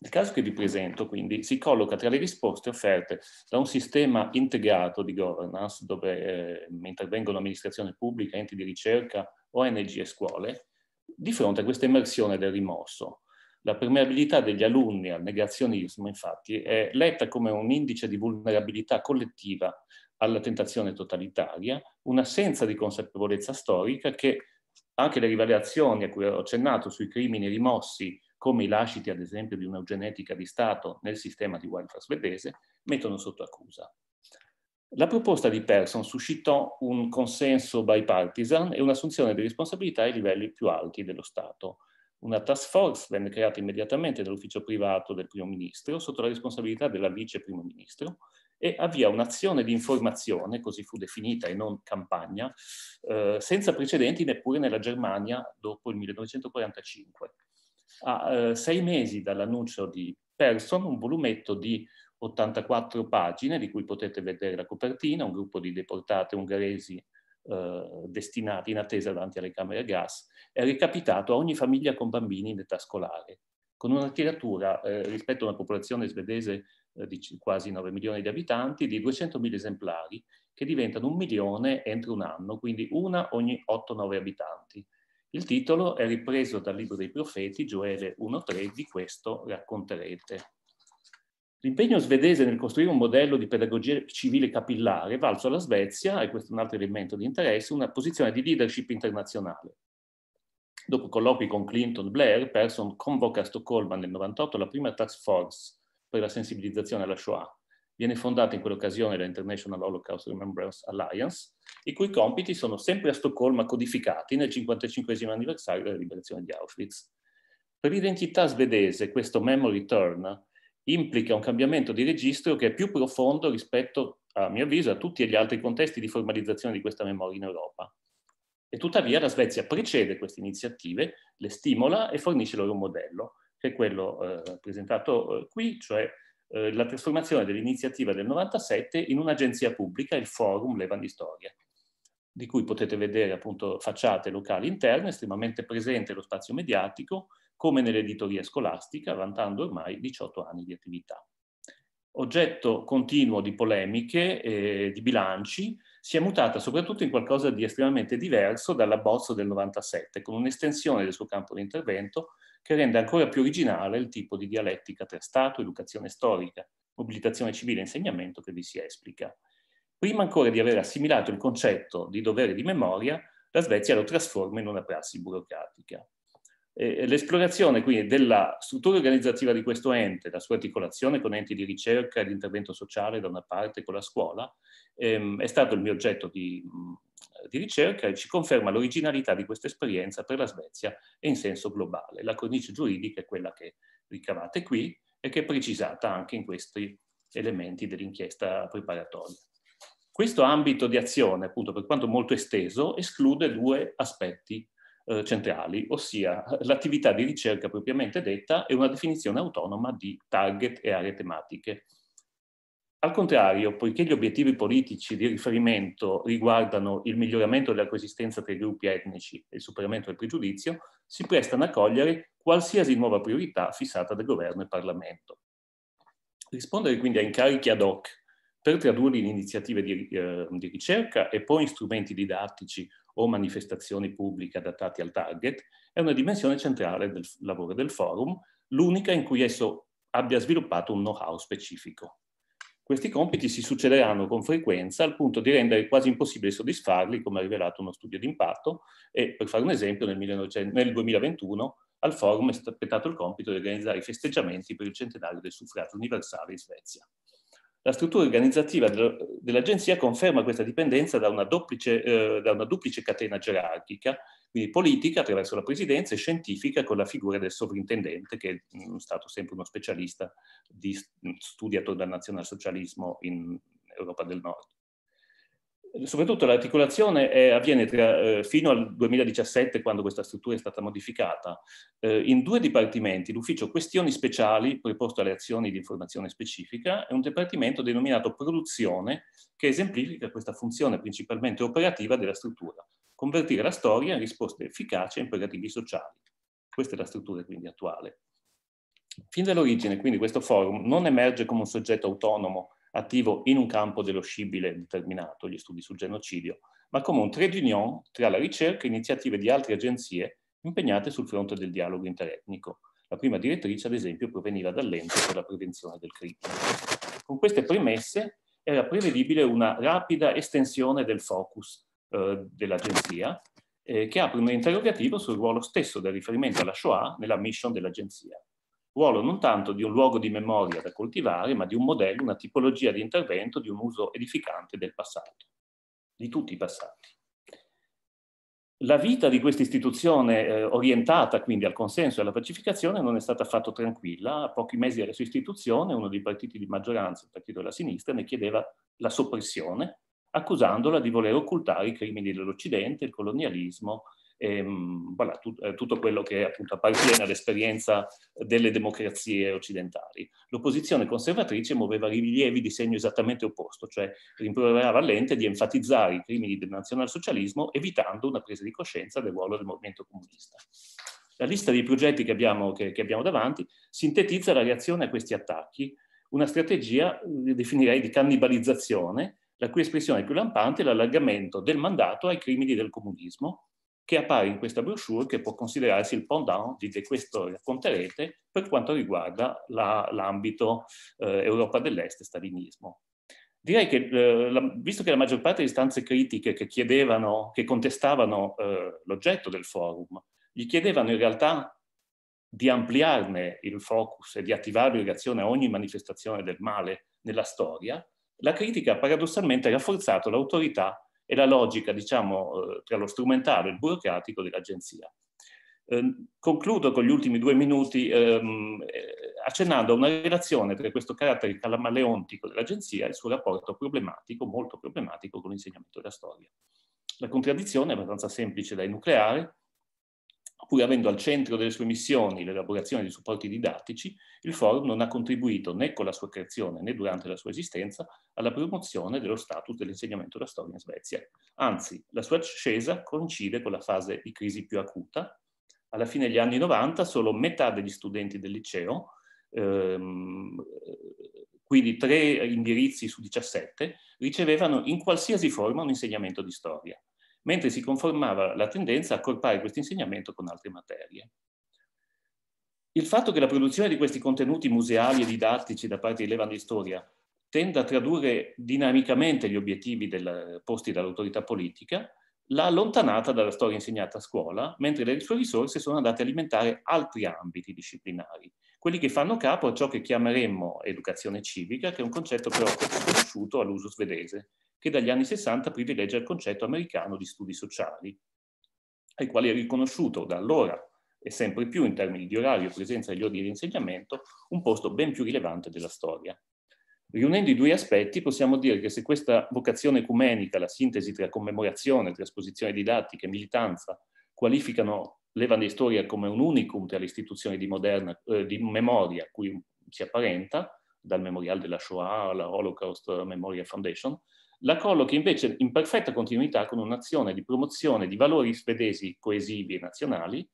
Il caso che vi presento, quindi, si colloca tra le risposte offerte da un sistema integrato di governance, dove eh, intervengono amministrazione pubblica, enti di ricerca, ONG e scuole, di fronte a questa immersione del rimorso. La permeabilità degli alunni al negazionismo, infatti, è letta come un indice di vulnerabilità collettiva alla tentazione totalitaria, un'assenza di consapevolezza storica che anche le rivelazioni a cui ho accennato sui crimini rimossi come i lasciti ad esempio di un'eugenetica di Stato nel sistema di welfare svedese, mettono sotto accusa. La proposta di Persson suscitò un consenso bipartisan e un'assunzione di responsabilità ai livelli più alti dello Stato. Una task force venne creata immediatamente dall'ufficio privato del primo ministro sotto la responsabilità della vice primo ministro e avvia un'azione di informazione, così fu definita e non campagna, eh, senza precedenti neppure nella Germania dopo il 1945 a eh, sei mesi dall'annuncio di Person, un volumetto di 84 pagine, di cui potete vedere la copertina, un gruppo di deportati ungheresi eh, destinati in attesa davanti alle camere a gas, è recapitato a ogni famiglia con bambini in età scolare, con una tiratura eh, rispetto a una popolazione svedese eh, di quasi 9 milioni di abitanti, di 200.000 esemplari, che diventano un milione entro un anno, quindi una ogni 8-9 abitanti. Il titolo è ripreso dal libro dei profeti, Gioele 1.3, di questo racconterete. L'impegno svedese nel costruire un modello di pedagogia civile capillare valso alla Svezia, e questo è un altro elemento di interesse, una posizione di leadership internazionale. Dopo colloqui con Clinton Blair, Persson convoca a Stoccolma nel 1998 la prima task force per la sensibilizzazione alla Shoah. Viene fondata in quell'occasione la International Holocaust Remembrance Alliance, i cui compiti sono sempre a Stoccolma codificati nel 55 anniversario della liberazione di Auschwitz. Per l'identità svedese questo memory turn implica un cambiamento di registro che è più profondo rispetto, a mio avviso, a tutti gli altri contesti di formalizzazione di questa memoria in Europa. E tuttavia la Svezia precede queste iniziative, le stimola e fornisce loro un modello, che è quello eh, presentato eh, qui, cioè eh, la trasformazione dell'iniziativa del 97 in un'agenzia pubblica, il Forum Levan di Storia, di cui potete vedere appunto facciate locali interne, estremamente presente lo spazio mediatico, come nell'editoria scolastica, vantando ormai 18 anni di attività. Oggetto continuo di polemiche, eh, di bilanci, si è mutata soprattutto in qualcosa di estremamente diverso dall'abbozzo del 97, con un'estensione del suo campo di intervento che rende ancora più originale il tipo di dialettica tra Stato, educazione storica, mobilitazione civile e insegnamento che vi si esplica. Prima ancora di aver assimilato il concetto di dovere di memoria, la Svezia lo trasforma in una prassi burocratica. Eh, eh, l'esplorazione quindi della struttura organizzativa di questo ente, la sua articolazione con enti di ricerca e l'intervento sociale da una parte con la scuola, ehm, è stato il mio oggetto di, di ricerca e ci conferma l'originalità di questa esperienza per la Svezia e in senso globale. La cornice giuridica è quella che ricavate qui e che è precisata anche in questi elementi dell'inchiesta preparatoria. Questo ambito di azione, appunto, per quanto molto esteso, esclude due aspetti eh, centrali, ossia eh, l'attività di ricerca propriamente detta e una definizione autonoma di target e aree tematiche. Al contrario, poiché gli obiettivi politici di riferimento riguardano il miglioramento della coesistenza tra i gruppi etnici e il superamento del pregiudizio, si prestano a cogliere qualsiasi nuova priorità fissata dal governo e Parlamento. Rispondere quindi a incarichi ad hoc per tradurli in iniziative di, eh, di ricerca e poi in strumenti didattici o manifestazioni pubbliche adattate al target, è una dimensione centrale del lavoro del forum, l'unica in cui esso abbia sviluppato un know-how specifico. Questi compiti si succederanno con frequenza al punto di rendere quasi impossibile soddisfarli, come ha rivelato uno studio d'impatto, e per fare un esempio nel, 2021 al forum è stato il compito di organizzare i festeggiamenti per il centenario del suffragio universale in Svezia. La struttura organizzativa dell'agenzia conferma questa dipendenza da una, duplice, eh, da una duplice catena gerarchica, quindi politica attraverso la presidenza e scientifica con la figura del sovrintendente, che è stato sempre uno specialista di mm, studi attorno al nazionalsocialismo in Europa del Nord soprattutto l'articolazione è, eh, avviene tra, eh, fino al 2017 quando questa struttura è stata modificata eh, in due dipartimenti, l'ufficio questioni speciali preposto alle azioni di informazione specifica e un dipartimento denominato produzione che esemplifica questa funzione principalmente operativa della struttura, convertire la storia in risposte efficaci a imperativi sociali. Questa è la struttura quindi attuale. Fin dall'origine quindi questo forum non emerge come un soggetto autonomo attivo in un campo dello scibile determinato, gli studi sul genocidio, ma come un trade union tra la ricerca e iniziative di altre agenzie impegnate sul fronte del dialogo interetnico. La prima direttrice, ad esempio, proveniva dall'ente per la prevenzione del crimine. Con queste premesse era prevedibile una rapida estensione del focus eh, dell'agenzia, eh, che apre un interrogativo sul ruolo stesso del riferimento alla Shoah nella mission dell'agenzia ruolo non tanto di un luogo di memoria da coltivare, ma di un modello, una tipologia di intervento di un uso edificante del passato, di tutti i passati. La vita di questa istituzione eh, orientata quindi al consenso e alla pacificazione non è stata affatto tranquilla. A pochi mesi dalla sua istituzione uno dei partiti di maggioranza, il partito della sinistra, ne chiedeva la soppressione, accusandola di voler occultare i crimini dell'Occidente, il colonialismo ehm, voilà, tu, eh, tutto quello che appunto appartiene all'esperienza delle democrazie occidentali. L'opposizione conservatrice muoveva rilievi di segno esattamente opposto, cioè rimproverava l'ente di enfatizzare i crimini del nazionalsocialismo evitando una presa di coscienza del ruolo del movimento comunista. La lista dei progetti che abbiamo, che, che abbiamo davanti sintetizza la reazione a questi attacchi, una strategia, eh, definirei, di cannibalizzazione, la cui espressione più lampante è l'allargamento del mandato ai crimini del comunismo, che appare in questa brochure che può considerarsi il pendant di questo racconterete per quanto riguarda l'ambito la, eh, Europa dell'Est e stalinismo. Direi che, eh, la, visto che la maggior parte di istanze critiche che chiedevano, che contestavano eh, l'oggetto del forum, gli chiedevano in realtà di ampliarne il focus e di attivarlo in reazione a ogni manifestazione del male nella storia, la critica paradossalmente ha rafforzato l'autorità e la logica, diciamo, eh, tra lo strumentale e il burocratico dell'agenzia. Ehm, concludo con gli ultimi due minuti ehm, eh, accennando a una relazione tra questo carattere calamaleontico dell'agenzia e il suo rapporto problematico, molto problematico, con l'insegnamento della storia. La contraddizione è abbastanza semplice da enucleare, pur avendo al centro delle sue missioni l'elaborazione di supporti didattici, il forum non ha contribuito né con la sua creazione né durante la sua esistenza alla promozione dello status dell'insegnamento della storia in Svezia. Anzi, la sua ascesa coincide con la fase di crisi più acuta. Alla fine degli anni 90 solo metà degli studenti del liceo, ehm, quindi tre indirizzi su 17, ricevevano in qualsiasi forma un insegnamento di storia mentre si conformava la tendenza a accorpare questo insegnamento con altre materie. Il fatto che la produzione di questi contenuti museali e didattici da parte di Levan di Storia tenda a tradurre dinamicamente gli obiettivi del, posti dall'autorità politica l'ha allontanata dalla storia insegnata a scuola, mentre le sue risorse sono andate a alimentare altri ambiti disciplinari, quelli che fanno capo a ciò che chiameremmo educazione civica, che è un concetto però poco conosciuto all'uso svedese, che dagli anni 60 privilegia il concetto americano di studi sociali, ai quali è riconosciuto da allora e sempre più in termini di orario, presenza degli ordini di insegnamento, un posto ben più rilevante della storia. Riunendo i due aspetti, possiamo dire che se questa vocazione ecumenica, la sintesi tra commemorazione, trasposizione didattica e militanza, qualificano l'Evan di Storia come un unicum tra le istituzioni di, moderna, eh, di memoria a cui si apparenta, dal Memorial della Shoah alla Holocaust Memorial Foundation, la colloca invece in perfetta continuità con un'azione di promozione di valori svedesi coesivi e nazionali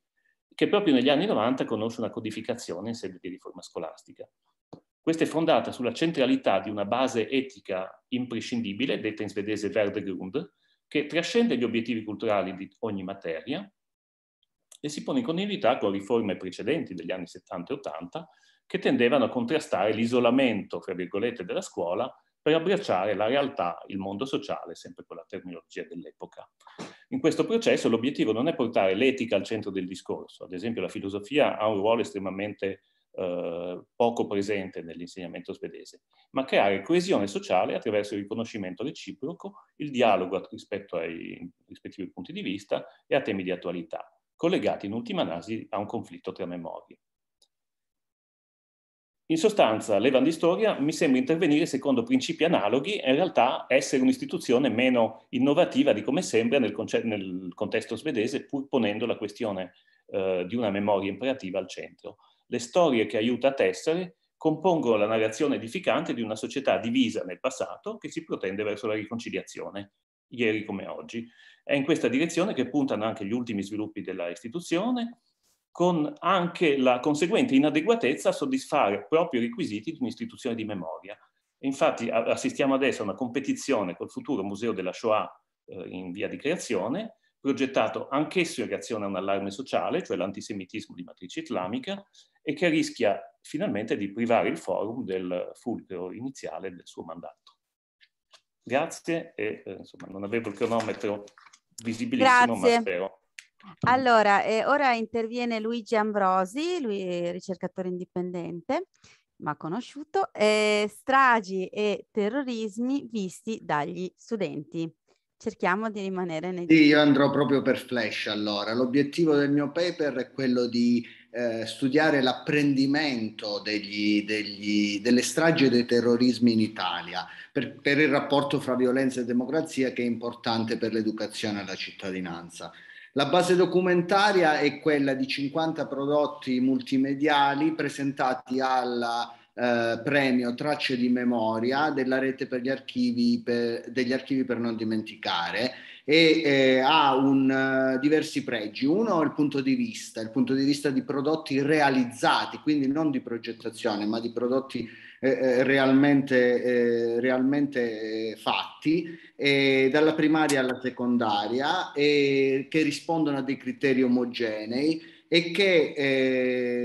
che proprio negli anni 90 conosce una codificazione in sede di riforma scolastica. Questa è fondata sulla centralità di una base etica imprescindibile, detta in svedese Verdegrund, che trascende gli obiettivi culturali di ogni materia e si pone in continuità con riforme precedenti degli anni 70 e 80 che tendevano a contrastare l'isolamento, fra virgolette, della scuola per abbracciare la realtà, il mondo sociale, sempre con la terminologia dell'epoca. In questo processo l'obiettivo non è portare l'etica al centro del discorso, ad esempio la filosofia ha un ruolo estremamente eh, poco presente nell'insegnamento svedese, ma creare coesione sociale attraverso il riconoscimento reciproco, il dialogo rispetto ai rispettivi punti di vista e a temi di attualità, collegati in ultima analisi a un conflitto tra memorie. In sostanza, l'Evan di Storia mi sembra intervenire secondo principi analoghi e in realtà essere un'istituzione meno innovativa di come sembra nel, conce- nel contesto svedese, pur ponendo la questione eh, di una memoria imperativa al centro. Le storie che aiuta a tessere compongono la narrazione edificante di una società divisa nel passato che si protende verso la riconciliazione, ieri come oggi. È in questa direzione che puntano anche gli ultimi sviluppi della istituzione, con anche la conseguente inadeguatezza a soddisfare proprio i requisiti di un'istituzione di memoria. Infatti assistiamo adesso a una competizione col futuro Museo della Shoah eh, in via di creazione, progettato anch'esso in reazione a un allarme sociale, cioè l'antisemitismo di matrice islamica, e che rischia finalmente di privare il forum del fulcro iniziale del suo mandato. Grazie e eh, insomma non avevo il cronometro visibilissimo, Grazie. ma spero allora, eh, ora interviene Luigi Ambrosi, lui è ricercatore indipendente, ma conosciuto, eh, stragi e terrorismi visti dagli studenti. Cerchiamo di rimanere nei... Sì, io andrò proprio per flash allora. L'obiettivo del mio paper è quello di eh, studiare l'apprendimento degli, degli, delle stragi e dei terrorismi in Italia per, per il rapporto fra violenza e democrazia che è importante per l'educazione alla cittadinanza. La base documentaria è quella di 50 prodotti multimediali presentati al eh, premio Tracce di Memoria della rete per gli archivi per, degli archivi per non dimenticare e eh, ha un, eh, diversi pregi. Uno il punto di vista, il punto di vista di prodotti realizzati, quindi non di progettazione, ma di prodotti eh, eh, realmente, eh, realmente, fatti, dalla primaria alla secondaria, che rispondono a dei criteri omogenei e che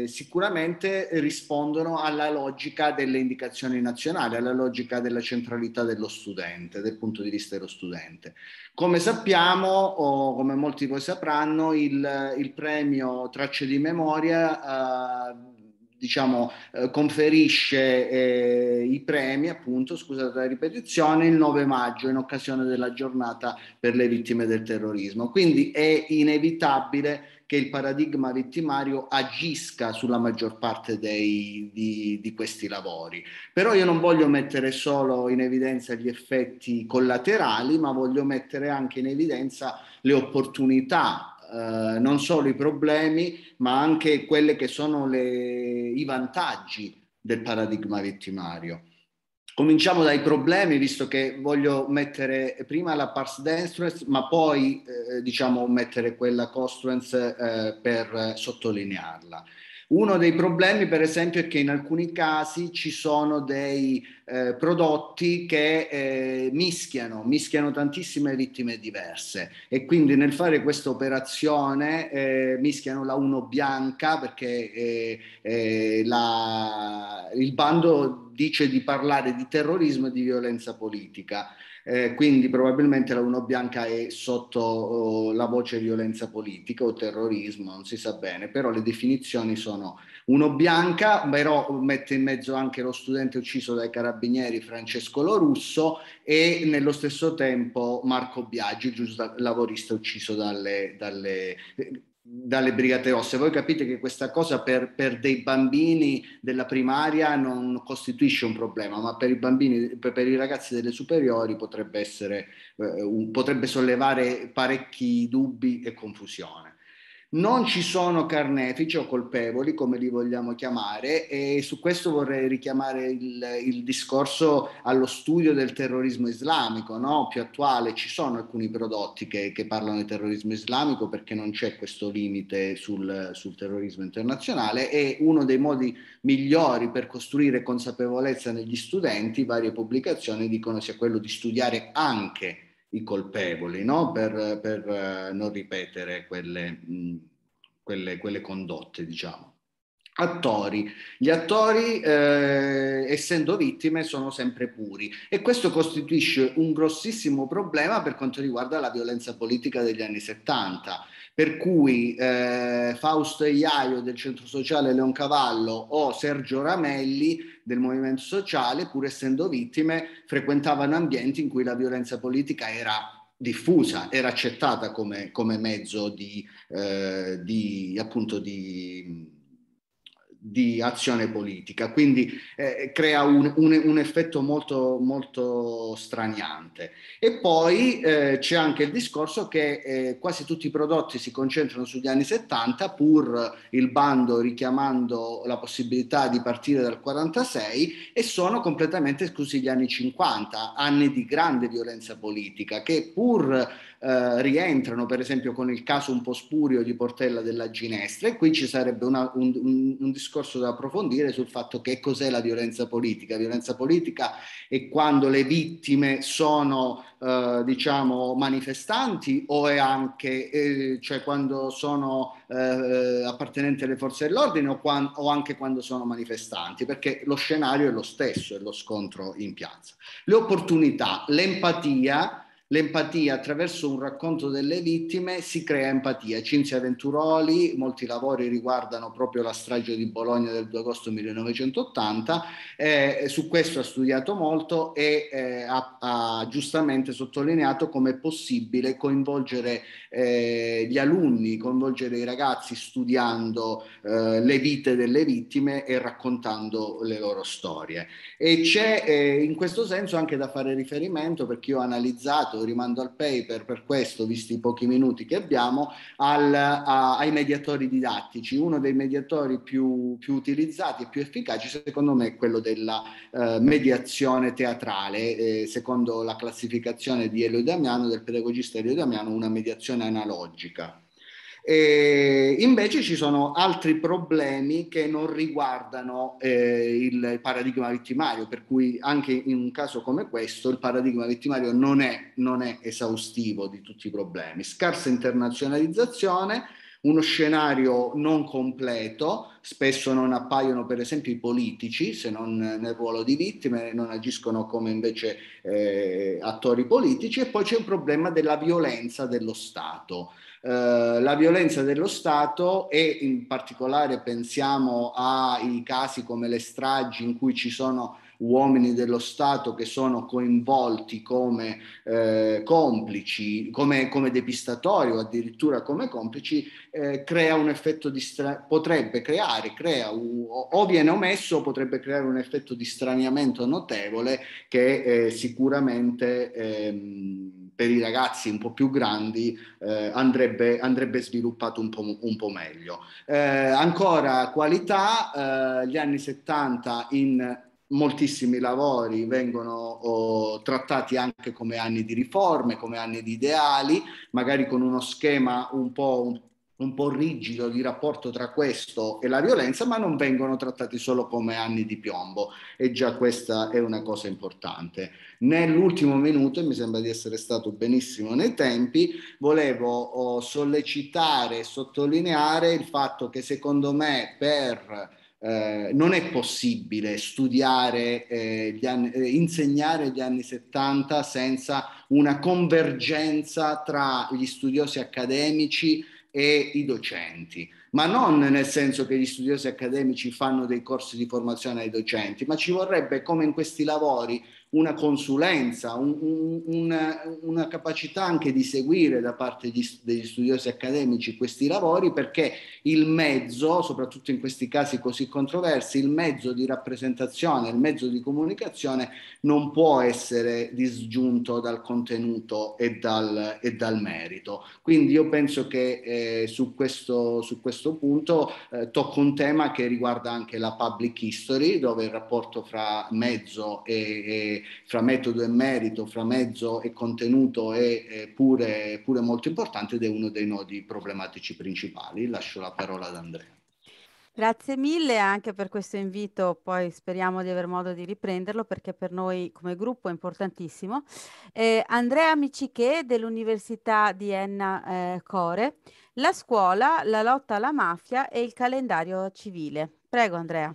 eh, sicuramente rispondono alla logica delle indicazioni nazionali, alla logica della centralità dello studente, del punto di vista dello studente. Come sappiamo, o come molti di voi sapranno, il, il premio Tracce di Memoria eh, diciamo, eh, conferisce eh, i premi, appunto, scusate la ripetizione, il 9 maggio in occasione della giornata per le vittime del terrorismo. Quindi è inevitabile che il paradigma vittimario agisca sulla maggior parte dei, di, di, questi lavori. Però io non voglio mettere solo in evidenza gli effetti collaterali, ma voglio mettere anche in evidenza le opportunità eh, non solo i problemi, ma anche quelli che sono le, i vantaggi del paradigma vittimario. Cominciamo dai problemi, visto che voglio mettere prima la parse denstress, ma poi eh, diciamo mettere quella costruence eh, per eh, sottolinearla. Uno dei problemi, per esempio, è che in alcuni casi ci sono dei eh, prodotti che eh, mischiano, mischiano tantissime vittime diverse e quindi nel fare questa operazione eh, mischiano la 1 bianca perché eh, eh, la, il bando dice di parlare di terrorismo e di violenza politica. Eh, quindi probabilmente la 1 bianca è sotto oh, la voce violenza politica o terrorismo, non si sa bene, però le definizioni sono Uno bianca, però mette in mezzo anche lo studente ucciso dai carabinieri Francesco Lorusso e nello stesso tempo Marco Biaggi, giusto, lavorista ucciso dalle, dalle dalle brigate rosse. Voi capite che questa cosa per, per, dei bambini della primaria non costituisce un problema, ma per i, bambini, per, per i ragazzi delle superiori potrebbe, essere, eh, un, potrebbe sollevare parecchi dubbi e confusione. Non ci sono carnefici o colpevoli, come li vogliamo chiamare, e su questo vorrei richiamare il, il discorso allo studio del terrorismo islamico, no? più attuale. Ci sono alcuni prodotti che, che, parlano di terrorismo islamico perché non c'è questo limite sul, sul terrorismo internazionale e uno dei modi migliori per costruire consapevolezza negli studenti, varie pubblicazioni dicono sia quello di studiare anche i colpevoli, no? per, per, eh, non ripetere quelle, quelle, quelle condotte, diciamo. Attori. Gli attori, eh, essendo vittime, sono sempre puri e questo costituisce un grossissimo problema per quanto riguarda la violenza politica degli anni 70 per cui eh, Fausto Iaio del Centro Sociale Leon Cavallo o Sergio Ramelli del Movimento Sociale, pur essendo vittime, frequentavano ambienti in cui la violenza politica era diffusa, era accettata come, come mezzo di, eh, di appunto di di azione politica, quindi eh, crea un, un, un, effetto molto, molto straniante. E poi eh, c'è anche il discorso che eh, quasi tutti i prodotti si concentrano sugli anni 70, pur il bando richiamando la possibilità di partire dal 46, e sono completamente esclusi gli anni 50, anni di grande violenza politica, che pur eh, rientrano per esempio con il caso un po' spurio di Portella della Ginestra, e qui ci sarebbe una, un, un discorso discorso da approfondire sul fatto che cos'è la violenza politica. La violenza politica è quando le vittime sono, eh, diciamo, manifestanti o è anche, eh, cioè quando sono eh, appartenenti alle forze dell'ordine o, quando, o anche quando sono manifestanti, perché lo scenario è lo stesso, è lo scontro in piazza. Le opportunità, l'empatia l'empatia attraverso un racconto delle vittime si crea empatia. Cinzia Venturoli, molti lavori riguardano proprio la strage di Bologna del 2 agosto 1980, eh, su questo ha studiato molto e eh, ha, ha, giustamente sottolineato come è possibile coinvolgere eh, gli alunni, coinvolgere i ragazzi studiando eh, le vite delle vittime e raccontando le loro storie. E c'è eh, in questo senso anche da fare riferimento perché io ho analizzato rimando, rimando al paper per questo, visti i pochi minuti che abbiamo, al, a, ai mediatori didattici. Uno dei mediatori più, più utilizzati e più efficaci secondo me è quello della eh, mediazione teatrale, eh, secondo la classificazione di Elio Damiano, del pedagogista Elio Damiano, una mediazione analogica. E eh, invece ci sono altri problemi che non riguardano eh, il paradigma vittimario, per cui anche in un caso come questo il paradigma vittimario non è, non è esaustivo di tutti i problemi. Scarsa internazionalizzazione, uno scenario non completo, spesso non appaiono per esempio i politici se non nel ruolo di vittime, non agiscono come invece eh, attori politici e poi c'è un problema della violenza dello Stato. Eh, la violenza dello Stato e in particolare pensiamo ai casi come le stragi in cui ci sono uomini dello Stato che sono coinvolti come eh, complici, come, come, depistatori o addirittura come complici, eh, crea un effetto di stra- potrebbe creare, crea, o, o viene omesso potrebbe creare un effetto di straniamento notevole che eh, sicuramente ehm, per i ragazzi un po' più grandi eh, andrebbe, andrebbe, sviluppato un po', un po meglio. Eh, ancora qualità, eh, gli anni 70 in moltissimi lavori vengono oh, trattati anche come anni di riforme, come anni di ideali, magari con uno schema un po', un, un po' rigido di rapporto tra questo e la violenza, ma non vengono trattati solo come anni di piombo e già questa è una cosa importante. Nell'ultimo minuto, e mi sembra di essere stato benissimo nei tempi, volevo oh, sollecitare e sottolineare il fatto che secondo me per eh, non è possibile studiare, eh, gli anni, eh, insegnare gli anni 70 senza una convergenza tra gli studiosi accademici e i docenti, ma non nel senso che gli studiosi accademici fanno dei corsi di formazione ai docenti, ma ci vorrebbe, come in questi lavori, una consulenza, un, un, una, una, capacità anche di seguire da parte di, degli studiosi accademici questi lavori perché il mezzo, soprattutto in questi casi così controversi, il mezzo di rappresentazione, il mezzo di comunicazione non può essere disgiunto dal contenuto e dal, e dal merito. Quindi io penso che eh, su, questo, su, questo, punto eh, tocco un tema che riguarda anche la public history, dove il rapporto fra mezzo e, e fra metodo e merito, fra mezzo e contenuto è, è pure, pure molto importante ed è uno dei nodi problematici principali. Lascio la parola ad Andrea. Grazie mille anche per questo invito, poi speriamo di aver modo di riprenderlo perché per noi come gruppo è importantissimo. Eh, Andrea Miciche dell'Università di Enna eh, Core, la scuola, la lotta alla mafia e il calendario civile. Prego Andrea.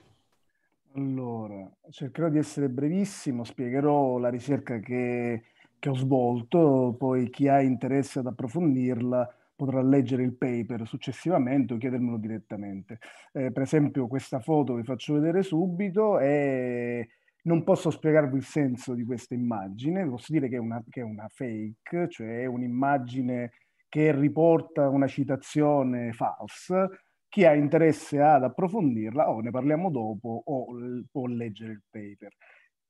Allora, cercherò di essere brevissimo, spiegherò la ricerca che, che ho svolto, poi chi ha interesse ad approfondirla potrà leggere il paper successivamente o chiedermelo direttamente. Eh, per esempio questa foto vi faccio vedere subito e non posso spiegarvi il senso di questa immagine, posso dire che è una, che è una fake, cioè è un'immagine che riporta una citazione falsa. Chi ha interesse ad approfondirla o ne parliamo dopo o può leggere il paper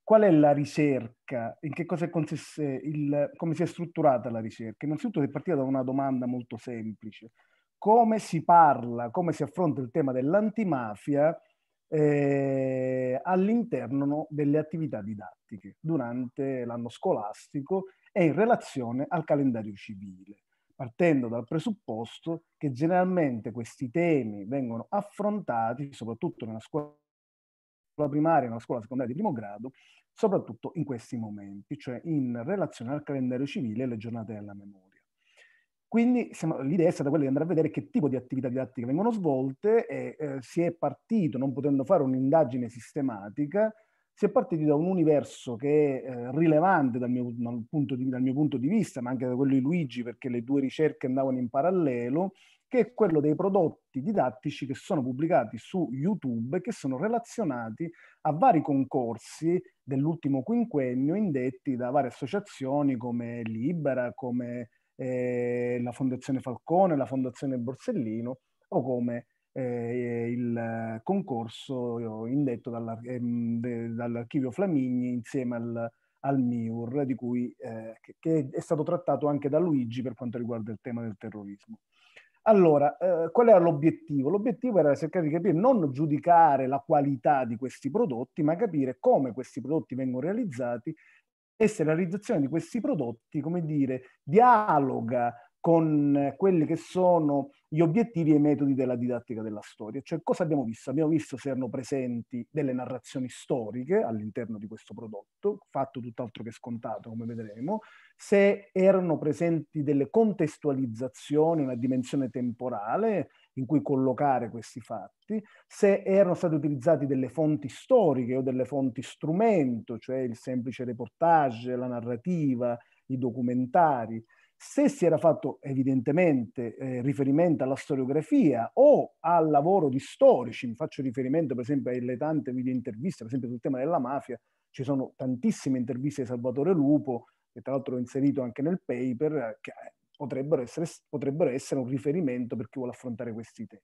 qual è la ricerca, in che cosa consiste il, come si è strutturata la ricerca? Innanzitutto si è partita da una domanda molto semplice. Come si parla, come si affronta il tema dell'antimafia eh, all'interno delle attività didattiche durante l'anno scolastico e in relazione al calendario civile, partendo dal presupposto che generalmente questi temi vengono affrontati, soprattutto nella scuola primaria e nella scuola secondaria di primo grado, soprattutto in questi momenti, cioè in relazione al calendario civile e alle giornate della memoria. Quindi l'idea è stata quella di andare a vedere che tipo di attività didattiche vengono svolte e eh, si è partito, non potendo fare un'indagine sistematica, si è partiti da un universo che è eh, rilevante dal mio, dal, punto di, dal mio punto di vista, ma anche da quello di Luigi, perché le due ricerche andavano in parallelo, che è quello dei prodotti didattici che sono pubblicati su YouTube e che sono relazionati a vari concorsi dell'ultimo quinquennio indetti da varie associazioni come Libera, come eh, la Fondazione Falcone, la Fondazione Borsellino o come eh, il concorso indetto dalla, eh, dall'archivio Flamigni insieme al, al MIUR, di cui, eh, che è stato trattato anche da Luigi per quanto riguarda il tema del terrorismo. Allora, eh, qual era l'obiettivo? L'obiettivo era cercare di capire, non giudicare la qualità di questi prodotti, ma capire come questi prodotti vengono realizzati e se la realizzazione di questi prodotti, come dire, dialoga con eh, quelli che sono gli obiettivi e i metodi della didattica della storia. Cioè cosa abbiamo visto? Abbiamo visto se erano presenti delle narrazioni storiche all'interno di questo prodotto, fatto tutt'altro che scontato come vedremo, se erano presenti delle contestualizzazioni, una dimensione temporale in cui collocare questi fatti, se erano state utilizzate delle fonti storiche o delle fonti strumento, cioè il semplice reportage, la narrativa, i documentari, se si era fatto evidentemente eh, riferimento alla storiografia o al lavoro di storici, faccio riferimento per esempio alle tante video interviste, per esempio sul tema della mafia, ci sono tantissime interviste di Salvatore Lupo, che tra l'altro ho inserito anche nel paper, eh, che eh, potrebbero essere, potrebbero essere un riferimento per chi vuole affrontare questi temi.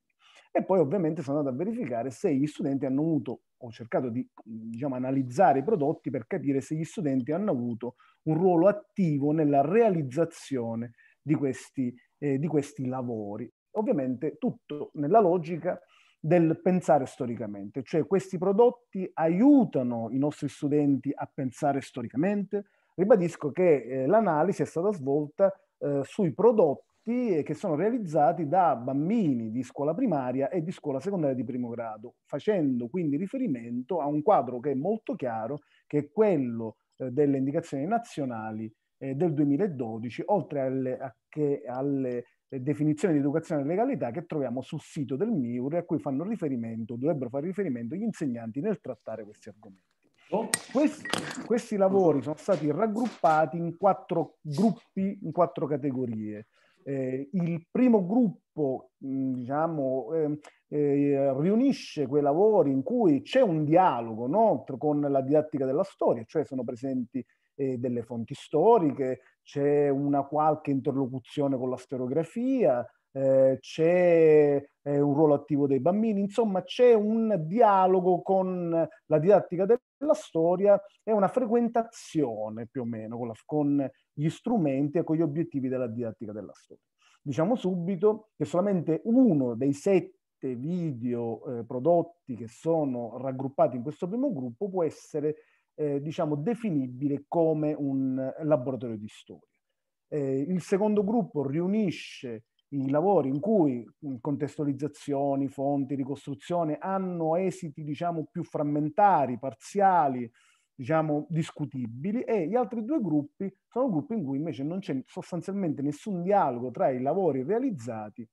E poi ovviamente sono andato a verificare se gli studenti hanno avuto, ho cercato di diciamo, analizzare i prodotti per capire se gli studenti hanno avuto un ruolo attivo nella realizzazione di questi, eh, di questi lavori. Ovviamente tutto nella logica del pensare storicamente, cioè questi prodotti aiutano i nostri studenti a pensare storicamente. Ribadisco che eh, l'analisi è stata svolta eh, sui prodotti progetti che sono realizzati da bambini di scuola primaria e di scuola secondaria di primo grado, facendo quindi riferimento a un quadro che è molto chiaro, che è quello eh, delle indicazioni nazionali eh, del 2012, oltre alle, a, che alle eh, definizioni di educazione e legalità che troviamo sul sito del MIUR a cui fanno riferimento, dovrebbero fare riferimento gli insegnanti nel trattare questi argomenti. Oh. Questi, questi, lavori sono stati raggruppati in quattro gruppi, in quattro categorie. Eh, il primo gruppo, mm, diciamo, eh, eh, riunisce quei lavori in cui c'è un dialogo no? con la didattica della storia, cioè sono presenti eh, delle fonti storiche, c'è una qualche interlocuzione con la storiografia, eh, c'è eh, un ruolo attivo dei bambini, insomma c'è un dialogo con la didattica della storia e una frequentazione più o meno con, la, con gli strumenti e con gli obiettivi della didattica della storia. Diciamo subito che solamente uno dei sette video eh, prodotti che sono raggruppati in questo primo gruppo può essere eh, diciamo definibile come un laboratorio di storia. Eh, il secondo gruppo riunisce i lavori in cui contestualizzazioni, fonti, ricostruzione hanno esiti diciamo più frammentari, parziali, diciamo discutibili e gli altri due gruppi sono gruppi in cui invece non c'è sostanzialmente nessun dialogo tra i lavori realizzati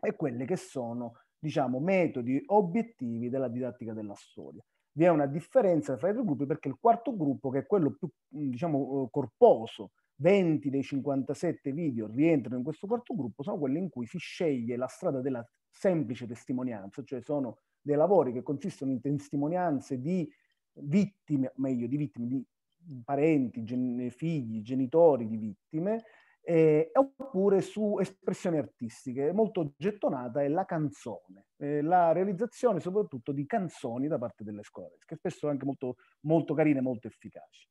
e quelli che sono diciamo metodi obiettivi della didattica della storia. Vi è una differenza tra i due gruppi perché il quarto gruppo che è quello più diciamo corposo 20 dei 57 video rientrano in questo quarto gruppo, sono quelli in cui si sceglie la strada della semplice testimonianza, cioè sono dei lavori che consistono in testimonianze di vittime, meglio di vittime, di parenti, gen- figli, genitori di vittime, eh, oppure su espressioni artistiche. Molto gettonata è la canzone, eh, la realizzazione soprattutto di canzoni da parte delle scuole, che spesso sono anche molto, molto carine, molto efficaci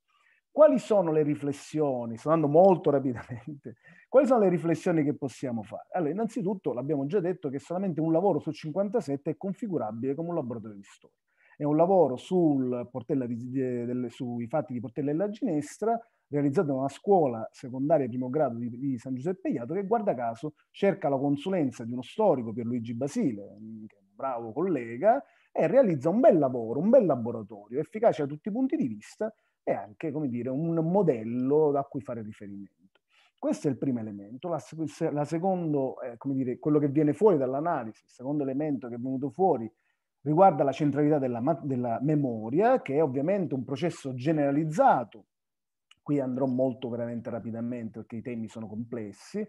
quali sono le riflessioni, sto andando molto rapidamente, [laughs] quali sono le riflessioni che possiamo fare? Allora, innanzitutto l'abbiamo già detto che solamente un lavoro su 57 è configurabile come un laboratorio di storia. È un lavoro sul di, delle, sui fatti di Portella e la Ginestra, realizzato da una scuola secondaria primo grado di, di San Giuseppe Iato, che guarda caso cerca la consulenza di uno storico, Pierluigi Basile, un bravo collega, e realizza un bel lavoro, un bel laboratorio, efficace da tutti i punti di vista, e anche, come dire, un modello a cui fare riferimento. Questo è il primo elemento. La, la secondo, eh, come dire, quello che viene fuori dall'analisi, il secondo elemento che è venuto fuori riguarda la centralità della, della memoria, che è ovviamente un processo generalizzato. Qui andrò molto veramente rapidamente perché i temi sono complessi,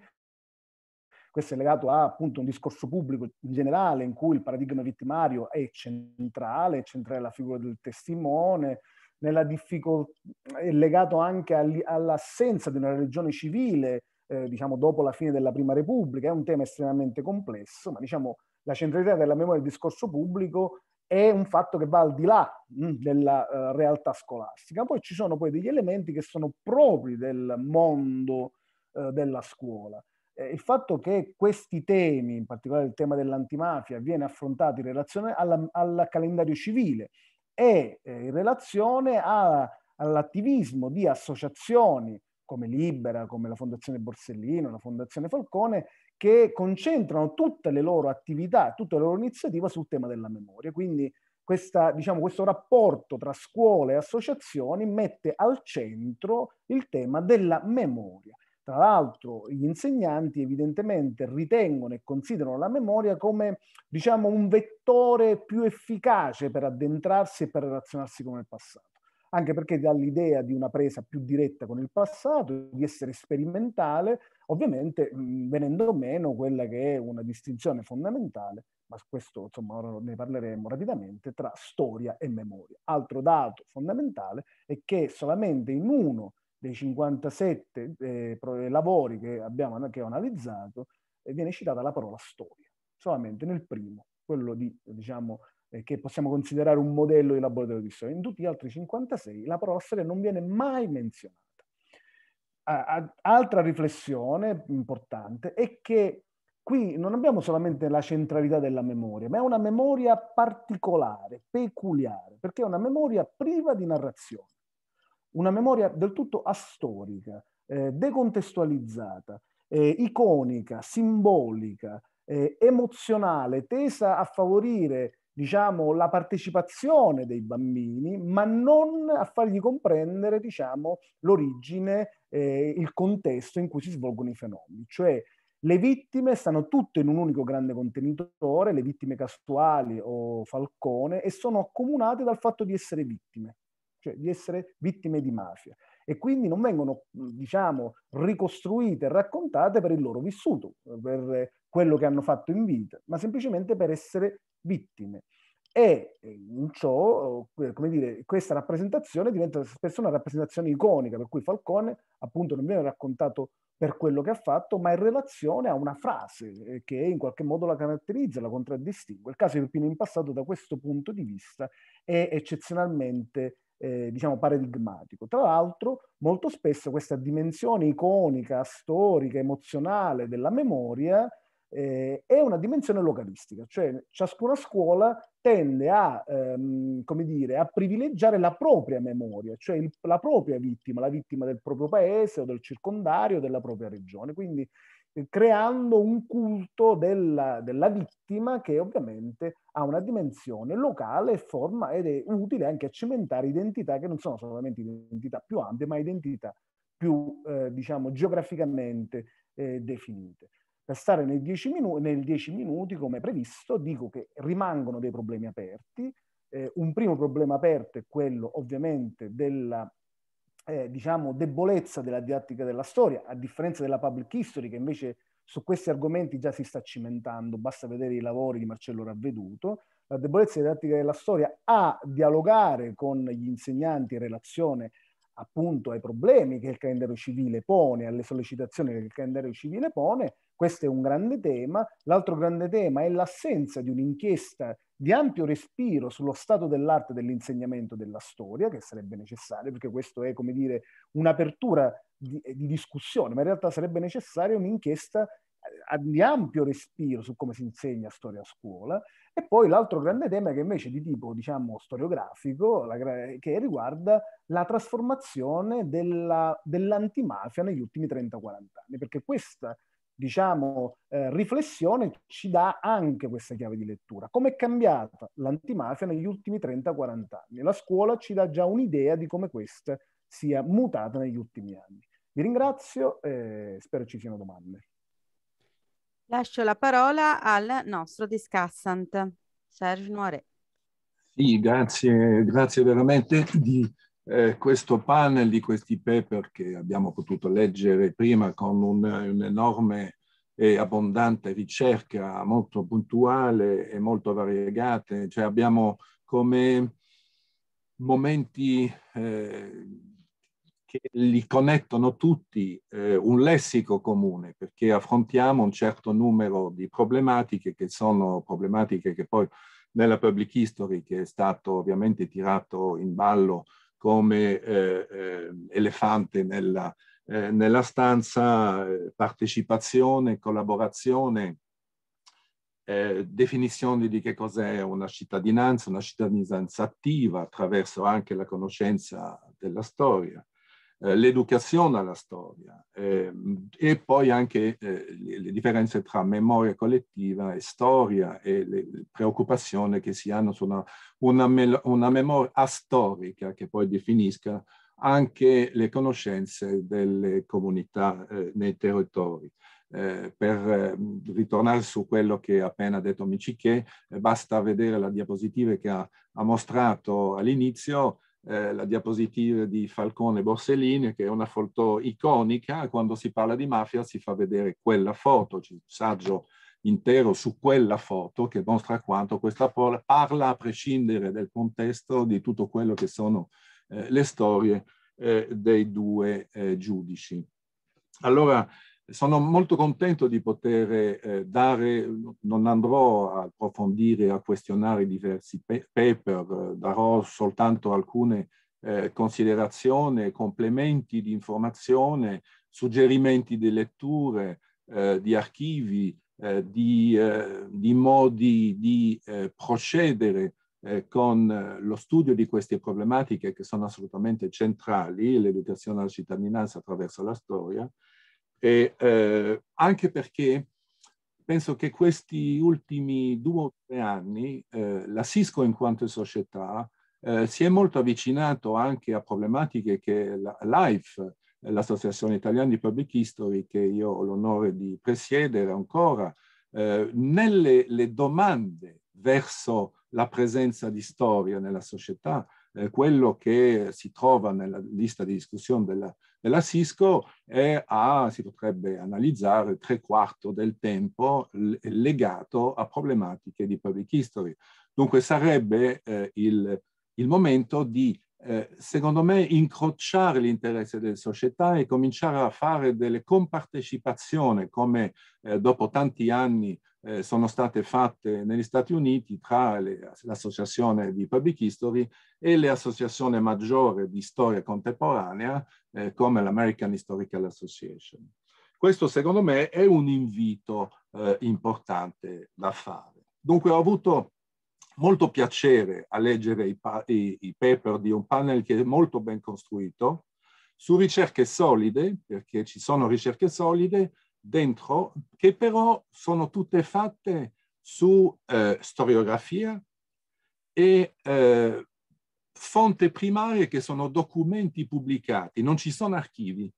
questo è legato a appunto un discorso pubblico in generale in cui il paradigma vittimario è centrale, è centrale la figura del testimone, nella difficoltà, è legato anche all'assenza di una religione civile, eh, diciamo dopo la fine della Prima Repubblica, è un tema estremamente complesso, ma diciamo la centralità della memoria del discorso pubblico è un fatto che va al di là mh, mm, della uh, realtà scolastica. Poi ci sono poi degli elementi che sono propri del mondo uh, della scuola. Eh, il fatto che questi temi, in particolare il tema dell'antimafia, viene affrontato in relazione al calendario civile, è eh, in relazione a, all'attivismo di associazioni come Libera, come la Fondazione Borsellino, la Fondazione Falcone, che concentrano tutte le loro attività, tutta la loro iniziativa sul tema della memoria. Quindi questa, diciamo, questo rapporto tra scuole e associazioni mette al centro il tema della memoria. Tra l'altro gli insegnanti evidentemente ritengono e considerano la memoria come diciamo, un vettore più efficace per addentrarsi e per relazionarsi con il passato anche perché dà l'idea di una presa più diretta con il passato, di essere sperimentale, ovviamente mh, venendo meno quella che è una distinzione fondamentale, ma questo insomma ora ne parleremo rapidamente, tra storia e memoria. Altro dato fondamentale è che solamente in uno dei 57 eh, eh, lavori che abbiamo che ho analizzato, eh, viene citata la parola storia, solamente nel primo, quello di, diciamo, eh, che possiamo considerare un modello di laboratorio di storia. In tutti gli altri 56 la parola storia non viene mai menzionata. A, altra riflessione importante è che qui non abbiamo solamente la centralità della memoria, ma è una memoria particolare, peculiare, perché è una memoria priva di narrazione una memoria del tutto astorica, eh, decontestualizzata, eh, iconica, simbolica, eh, emozionale, tesa a favorire diciamo, la partecipazione dei bambini, ma non a fargli comprendere diciamo, l'origine, eh, il contesto in cui si svolgono i fenomeni. Cioè, le vittime stanno tutte in un unico grande contenitore, le vittime casuali o falcone, e sono accomunate dal fatto di essere vittime cioè di essere vittime di mafia. E quindi non vengono, diciamo, ricostruite, raccontate per il loro vissuto, eh, per quello che hanno fatto in vita, ma semplicemente per essere vittime. E eh, in ciò, eh, come dire, questa rappresentazione diventa spesso una rappresentazione iconica, per cui Falcone appunto non viene raccontato per quello che ha fatto, ma in relazione a una frase che in qualche modo la caratterizza, la contraddistingue. Il caso di Peppino in passato da questo punto di vista è eccezionalmente eh, diciamo paradigmatico. Tra l'altro, molto spesso questa dimensione iconica, storica, emozionale della memoria eh, è una dimensione localistica, cioè ciascuna scuola tende a, ehm, come dire, a privilegiare la propria memoria, cioè il, la propria vittima, la vittima del proprio paese o del circondario, o della propria regione. Quindi creando un culto della, della, vittima che ovviamente ha una dimensione locale e forma ed è utile anche a cimentare identità che non sono solamente identità più ampie, ma identità più, eh, diciamo, geograficamente eh, definite. Per stare nei dieci, minu- nei dieci minuti, come previsto, dico che rimangono dei problemi aperti. Eh, un primo problema aperto è quello ovviamente della eh, diciamo, debolezza della didattica della storia, a differenza della public history che invece su questi argomenti già si sta cimentando, basta vedere i lavori di Marcello Ravveduto, la debolezza della didattica della storia a dialogare con gli insegnanti in relazione appunto ai problemi che il calendario civile pone, alle sollecitazioni che il calendario civile pone, questo è un grande tema. L'altro grande tema è l'assenza di un'inchiesta di ampio respiro sullo stato dell'arte dell'insegnamento della storia, che sarebbe necessario, perché questo è, come dire, un'apertura di, eh, di discussione, ma in realtà sarebbe necessaria un'inchiesta eh, di ampio respiro su come si insegna storia a scuola e poi l'altro grande tema che invece è di tipo diciamo storiografico la, che riguarda la trasformazione della, dell'antimafia negli ultimi 30-40 anni perché questa diciamo, eh, riflessione ci dà anche questa chiave di lettura. Come è cambiata l'antimafia negli ultimi 30-40 anni? La scuola ci dà già un'idea di come questa sia mutata negli ultimi anni. Vi ringrazio e spero ci siano domande. Lascio la parola al nostro discussant, Serge Noire. Sì, grazie, grazie veramente di eh, questo panel di questi paper che abbiamo potuto leggere prima con un'enorme un e abbondante ricerca molto puntuale e molto variegate, cioè abbiamo come momenti eh, che li connettono tutti eh, un lessico comune, perché affrontiamo un certo numero di problematiche che sono problematiche che poi nella public history, che è stato ovviamente tirato in ballo come eh, eh, elefante nella, eh, nella stanza, partecipazione, collaborazione, eh, definizione di che cos'è una cittadinanza, una cittadinanza attiva attraverso anche la conoscenza della storia, eh, l'educazione alla storia eh, e poi anche eh, le, le, differenze tra memoria collettiva e storia e le preoccupazioni che si hanno su una, una, una memoria astorica che poi definisca anche le conoscenze delle comunità eh, nei territori. Eh, per eh, ritornare su quello che ha appena detto Michiché, eh, basta vedere la diapositiva che ha, ha mostrato all'inizio, eh, la diapositiva di Falcone Borsellini, che è una foto iconica, quando si parla di mafia si fa vedere quella foto, c'è un saggio intero su quella foto che mostra quanto questa parla a prescindere dal contesto di tutto quello che sono eh, le storie eh, dei due eh, giudici. Allora, sono molto contento di poter eh, dare, non andrò a approfondire, a questionare diversi paper, darò soltanto alcune eh, considerazioni, complementi di informazione, suggerimenti di letture, eh, di archivi, eh, di, eh, di, modi di eh, procedere con lo studio di queste problematiche che sono assolutamente centrali, l'educazione alla cittadinanza attraverso la storia, e, eh, anche perché penso che questi ultimi due o tre anni eh, la Cisco in quanto società eh, si è molto avvicinato anche a problematiche che la, LIFE, l'Associazione Italiana di Public History, che io ho l'onore di presiedere ancora, eh, nelle domande verso la presenza di storia nella società, eh, quello che si trova nella lista di discussione della, della Cisco è a, si potrebbe analizzare, tre quarti del tempo legato a problematiche di public history. Dunque sarebbe eh, il, il momento di eh, secondo me, incrociare l'interesse delle società e cominciare a fare delle compartecipazioni, come eh, dopo tanti anni eh, sono state fatte negli Stati Uniti tra l'associazione di Public History e le associazioni maggiori di storia contemporanea, eh, come l'American Historical Association. Questo, secondo me, è un invito eh, importante da fare. Dunque, ho avuto molto piacere a leggere i, i, i paper di un panel che è molto ben costruito su ricerche solide, perché ci sono ricerche solide dentro, che però sono tutte fatte su eh, storiografia e eh, fonte primarie che sono documenti pubblicati, non ci sono archivi.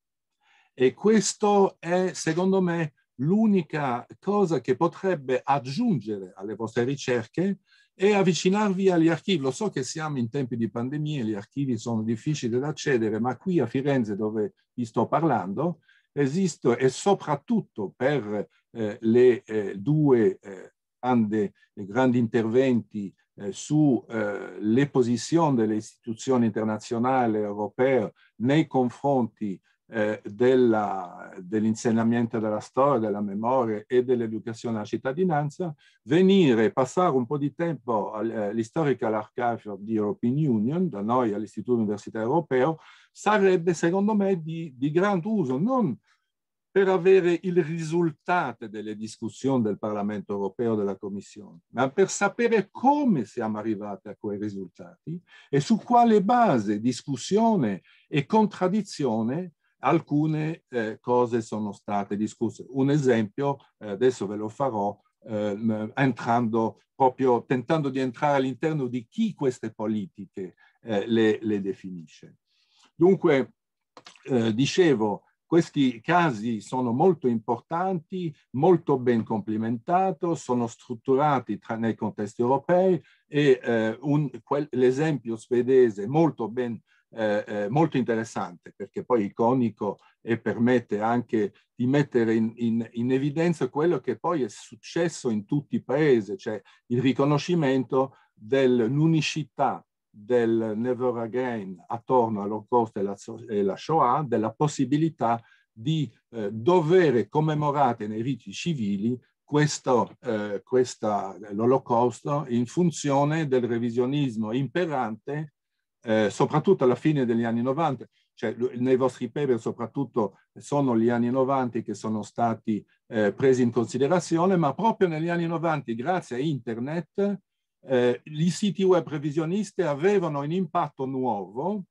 E questo è, secondo me, l'unica cosa che potrebbe aggiungere alle vostre ricerche e avvicinarvi agli archivi. Lo so che siamo in tempi di pandemia, gli archivi sono difficili da accedere, ma qui a Firenze dove vi sto parlando esiste e soprattutto per eh, le eh, due eh, grandi, eh, grandi interventi eh, sulle eh, posizioni delle istituzioni internazionali e europee nei confronti eh, dell'insegnamento della storia, della memoria e dell'educazione alla cittadinanza, venire, passare un po' di tempo eh, all'Historical Archive of the European Union, da noi all'Istituto Universitario Europeo, sarebbe secondo me di, di gran uso, non per avere il risultato delle discussioni del Parlamento europeo e della Commissione, ma per sapere come siamo arrivati a quei risultati e su quale base discussione e contraddizione alcune eh, cose sono state discusse. Un esempio, eh, adesso ve lo farò, eh, entrando proprio, tentando di entrare all'interno di chi queste politiche eh, le, le, definisce. Dunque, eh, dicevo, questi casi sono molto importanti, molto ben complementati, sono strutturati tra, nei contesti europei e eh, l'esempio svedese molto ben eh, eh, molto interessante perché poi iconico e permette anche di mettere in, in, in, evidenza quello che poi è successo in tutti i paesi, cioè il riconoscimento dell'unicità del Never Again attorno all'Olocausto e, e la Shoah, della possibilità di eh, dovere commemorare nei riti civili questo, eh, l'olocausto in funzione del revisionismo imperante eh, soprattutto alla fine degli anni 90, cioè nei vostri paper soprattutto sono gli anni 90 che sono stati eh, presi in considerazione, ma proprio negli anni 90, grazie a internet, eh, i siti web previsionisti avevano un impatto nuovo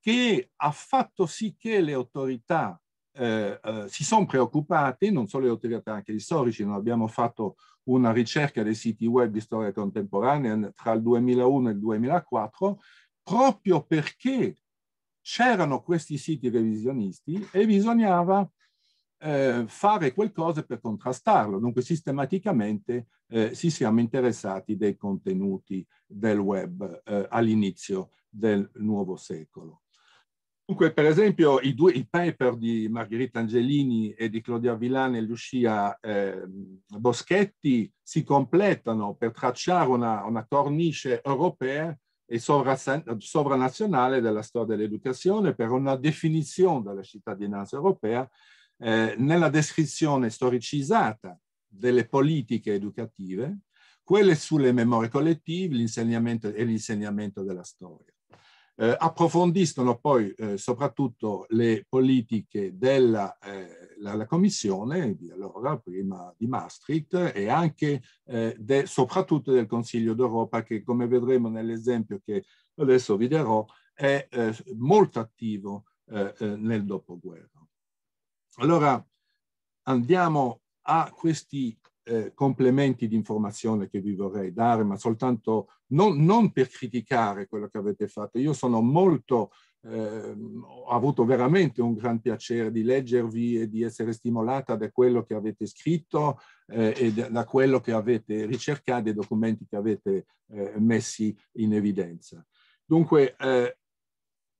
che ha fatto sì che le autorità eh, eh, si sono preoccupate, non solo le autorità, anche gli storici, noi abbiamo fatto una ricerca dei siti web di storia contemporanea tra il 2001 e il 2004 proprio perché c'erano questi siti revisionisti e bisognava eh, fare qualcosa per contrastarlo. Dunque sistematicamente eh, si siamo interessati dei contenuti del web eh, all'inizio del nuovo secolo. Dunque, per esempio, i, due, i paper di Margherita Angelini e di Claudia Villani e Lucia eh, Boschetti si completano per tracciare una, una cornice europea e sovranazionale della storia dell'educazione per una definizione della cittadinanza europea eh, nella descrizione storicizzata delle politiche educative, quelle sulle memorie collettive l'insegnamento e l'insegnamento della storia. Eh, approfondiscono poi eh, soprattutto le politiche della eh, la, la Commissione di allora, prima di Maastricht, e anche eh, de, soprattutto del Consiglio d'Europa, che come vedremo nell'esempio che adesso vi darò, è eh, molto attivo eh, nel dopoguerra. Allora andiamo a questi eh, complementi di informazione che vi vorrei dare, ma soltanto non, non per criticare quello che avete fatto. Io sono molto, eh, ho avuto veramente un gran piacere di leggervi e di essere stimolata da quello che avete scritto eh, e da quello che avete ricercato, dai documenti che avete eh, messi in evidenza. Dunque, eh,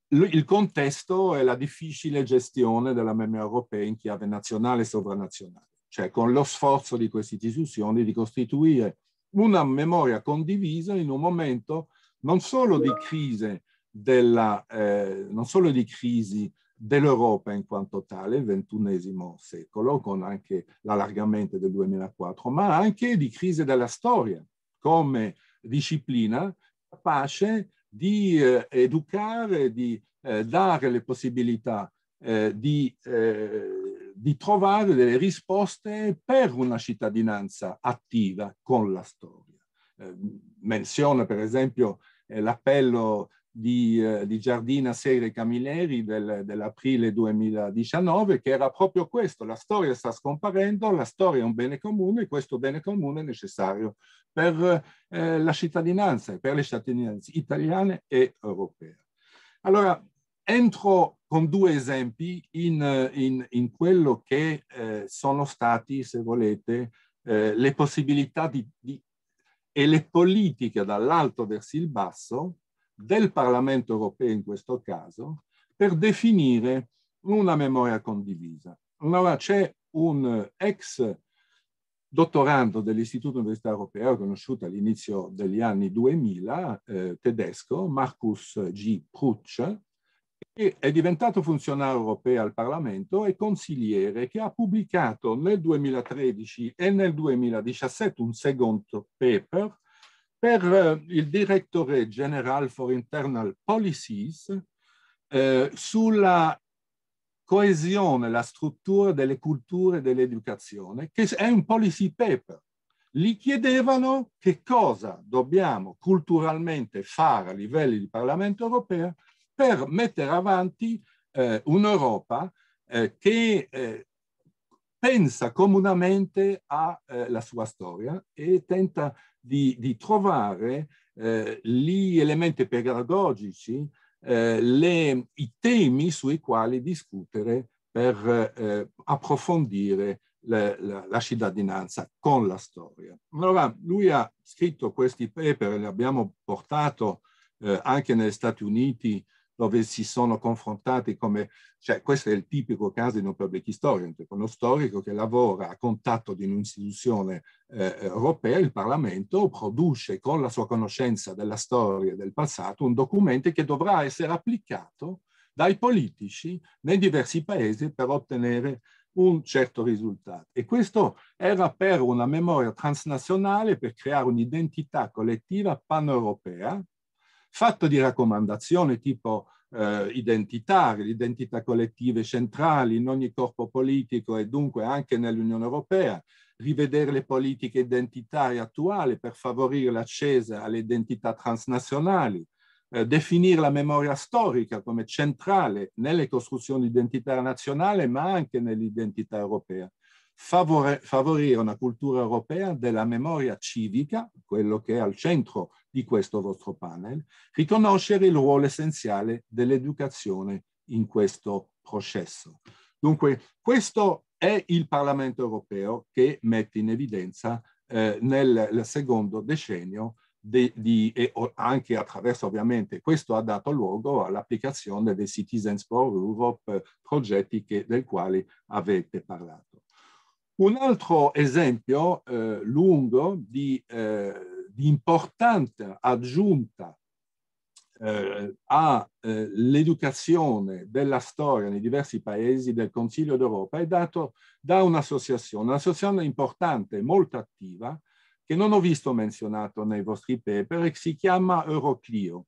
il contesto è la difficile gestione della memoria europea in chiave nazionale e sovranazionale cioè con lo sforzo di queste istituzioni di costituire una memoria condivisa in un momento non solo di crisi dell'Europa eh, dell'Europa in quanto tale, il XXI secolo, con anche l'allargamento del 2004, ma anche di crisi della storia come disciplina capace di eh, educare, di eh, dare le possibilità eh, di eh, di trovare delle risposte per una cittadinanza attiva con la storia. Eh, menziono per esempio eh, l'appello di, eh, di, Giardina Seire Camilleri del, dell'aprile 2019 che era proprio questo, la storia sta scomparendo, la storia è un bene comune e questo bene comune è necessario per eh, la cittadinanza e per le cittadinanze italiane e europee. Allora, entro con due esempi in, in, in quello che eh, sono stati, se volete, eh, le possibilità di, di, e le politiche dall'alto verso il basso del Parlamento europeo in questo caso per definire una memoria condivisa. Allora c'è un ex dottorando dell'Istituto Universitario Europeo, conosciuto all'inizio degli anni 2000, eh, tedesco, Markus G. Prutsch, è diventato funzionario europeo al Parlamento e consigliere che ha pubblicato nel 2013 e nel 2017 un secondo paper per eh, il direttore General for internal policies eh, sulla coesione, la struttura delle culture dell'educazione, che è un policy paper. Gli chiedevano che cosa dobbiamo culturalmente fare a livello di Parlamento europeo per mettere avanti eh, un'Europa eh, che eh, pensa comunamente alla eh, sua storia e tenta di, di trovare eh, gli elementi pedagogici, eh, le, i temi sui quali discutere per approfondire la, la, la, cittadinanza con la storia. Allora, lui ha scritto questi paper, li abbiamo portato eh, anche negli Stati Uniti dove si sono confrontati come, cioè questo è il tipico caso di un public historian, cioè, uno storico che lavora a contatto di un'istituzione eh, europea, il Parlamento, produce con la sua conoscenza della storia e del passato un documento che dovrà essere applicato dai politici nei diversi paesi per ottenere un certo risultato. E questo era per una memoria transnazionale, per creare un'identità collettiva paneuropea, fatto di raccomandazioni tipo eh, identitarie, identità collettive centrali in ogni corpo politico e dunque anche nell'Unione Europea, rivedere le politiche identitarie attuali per favorire l'accesa alle identità transnazionali, eh, definire la memoria storica come centrale nelle costruzioni identitarie nazionali ma anche nell'identità europea, favore, favorire una cultura europea della memoria civica, quello che è al centro di questo vostro panel, riconoscere il ruolo essenziale dell'educazione in questo processo. Dunque, questo è il Parlamento europeo che mette in evidenza eh, nel secondo decennio di, di, e anche attraverso ovviamente questo ha dato luogo all'applicazione dei Citizens for Europe, progetti che, del quale avete parlato. Un altro esempio eh, lungo di eh, di importante aggiunta eh, all'educazione eh, della storia nei diversi paesi del Consiglio d'Europa è dato da un'associazione, un'associazione importante, molto attiva, che non ho visto menzionato nei vostri paper che si chiama Euroclio.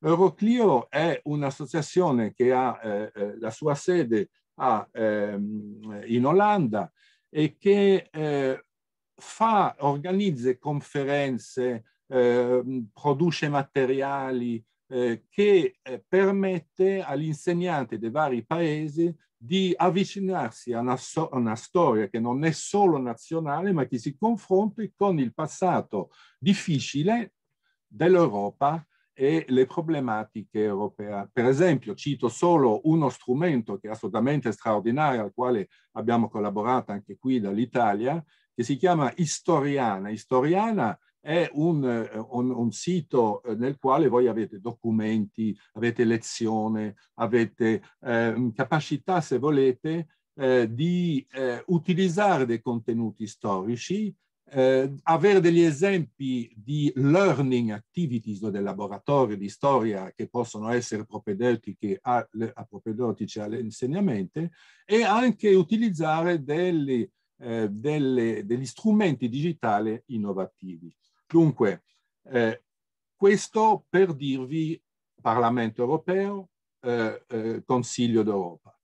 Euroclio è un'associazione che ha eh, eh, la sua sede a, ehm, in Olanda e che eh, fa, organizza conferenze, eh, produce materiali eh, che eh, permette agli insegnanti dei vari paesi di avvicinarsi a una, so- una, storia che non è solo nazionale, ma che si confronti con il passato difficile dell'Europa e le problematiche europee. Per esempio, cito solo uno strumento che è assolutamente straordinario, al quale abbiamo collaborato anche qui dall'Italia, che si chiama Historiana. Istoriana è un, eh, un, un, sito eh, nel quale voi avete documenti, avete lezione, avete eh, capacità, se volete, eh, di eh, utilizzare dei contenuti storici, eh, avere degli esempi di learning activities o del laboratorio di storia che possono essere propedeutiche, a, a propedeutici all'insegnamento e anche utilizzare delle eh, delle, degli strumenti digitali innovativi. Dunque, eh, questo per dirvi Parlamento europeo, eh, eh Consiglio d'Europa.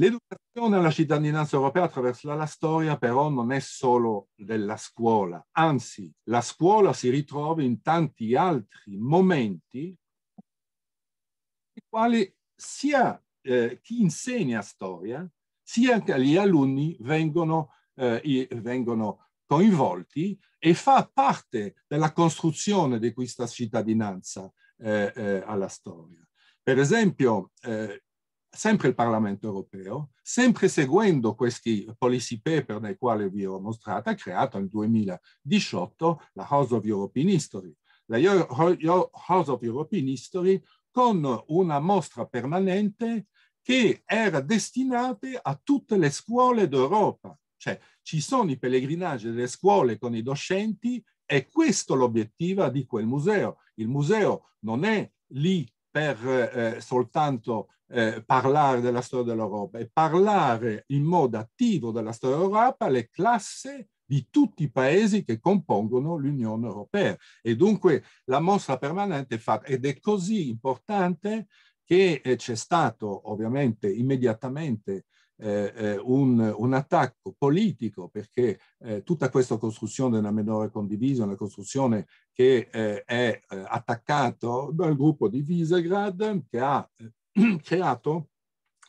L'educazione alla cittadinanza europea attraverso la storia però non è solo della scuola, anzi la scuola si ritrova in tanti altri momenti nei quali sia eh, chi insegna storia sia che gli alunni vengono, eh, vengono coinvolti e fa parte della costruzione di questa cittadinanza eh, eh, alla storia. Per esempio, eh, sempre il Parlamento europeo, sempre seguendo questi policy paper nei quali vi ho mostrato, ha creato nel 2018 la House of European History. La House of European History con una mostra permanente che era destinate a tutte le scuole d'Europa. Cioè ci sono i pellegrinaggi delle scuole con i docenti e questo è l'obiettivo di quel museo. Il museo non è lì per eh, soltanto eh, parlare della storia dell'Europa, è parlare in modo attivo della storia dell'Europa alle classi di tutti i paesi che compongono l'Unione Europea. E dunque la mostra permanente è fatta ed è così importante che eh, c'è stato ovviamente immediatamente eh, eh, un, un, attacco politico perché eh, tutta questa costruzione della minore condivisa una costruzione che eh, è eh, attaccata dal gruppo di Visegrad che ha [clears throat] creato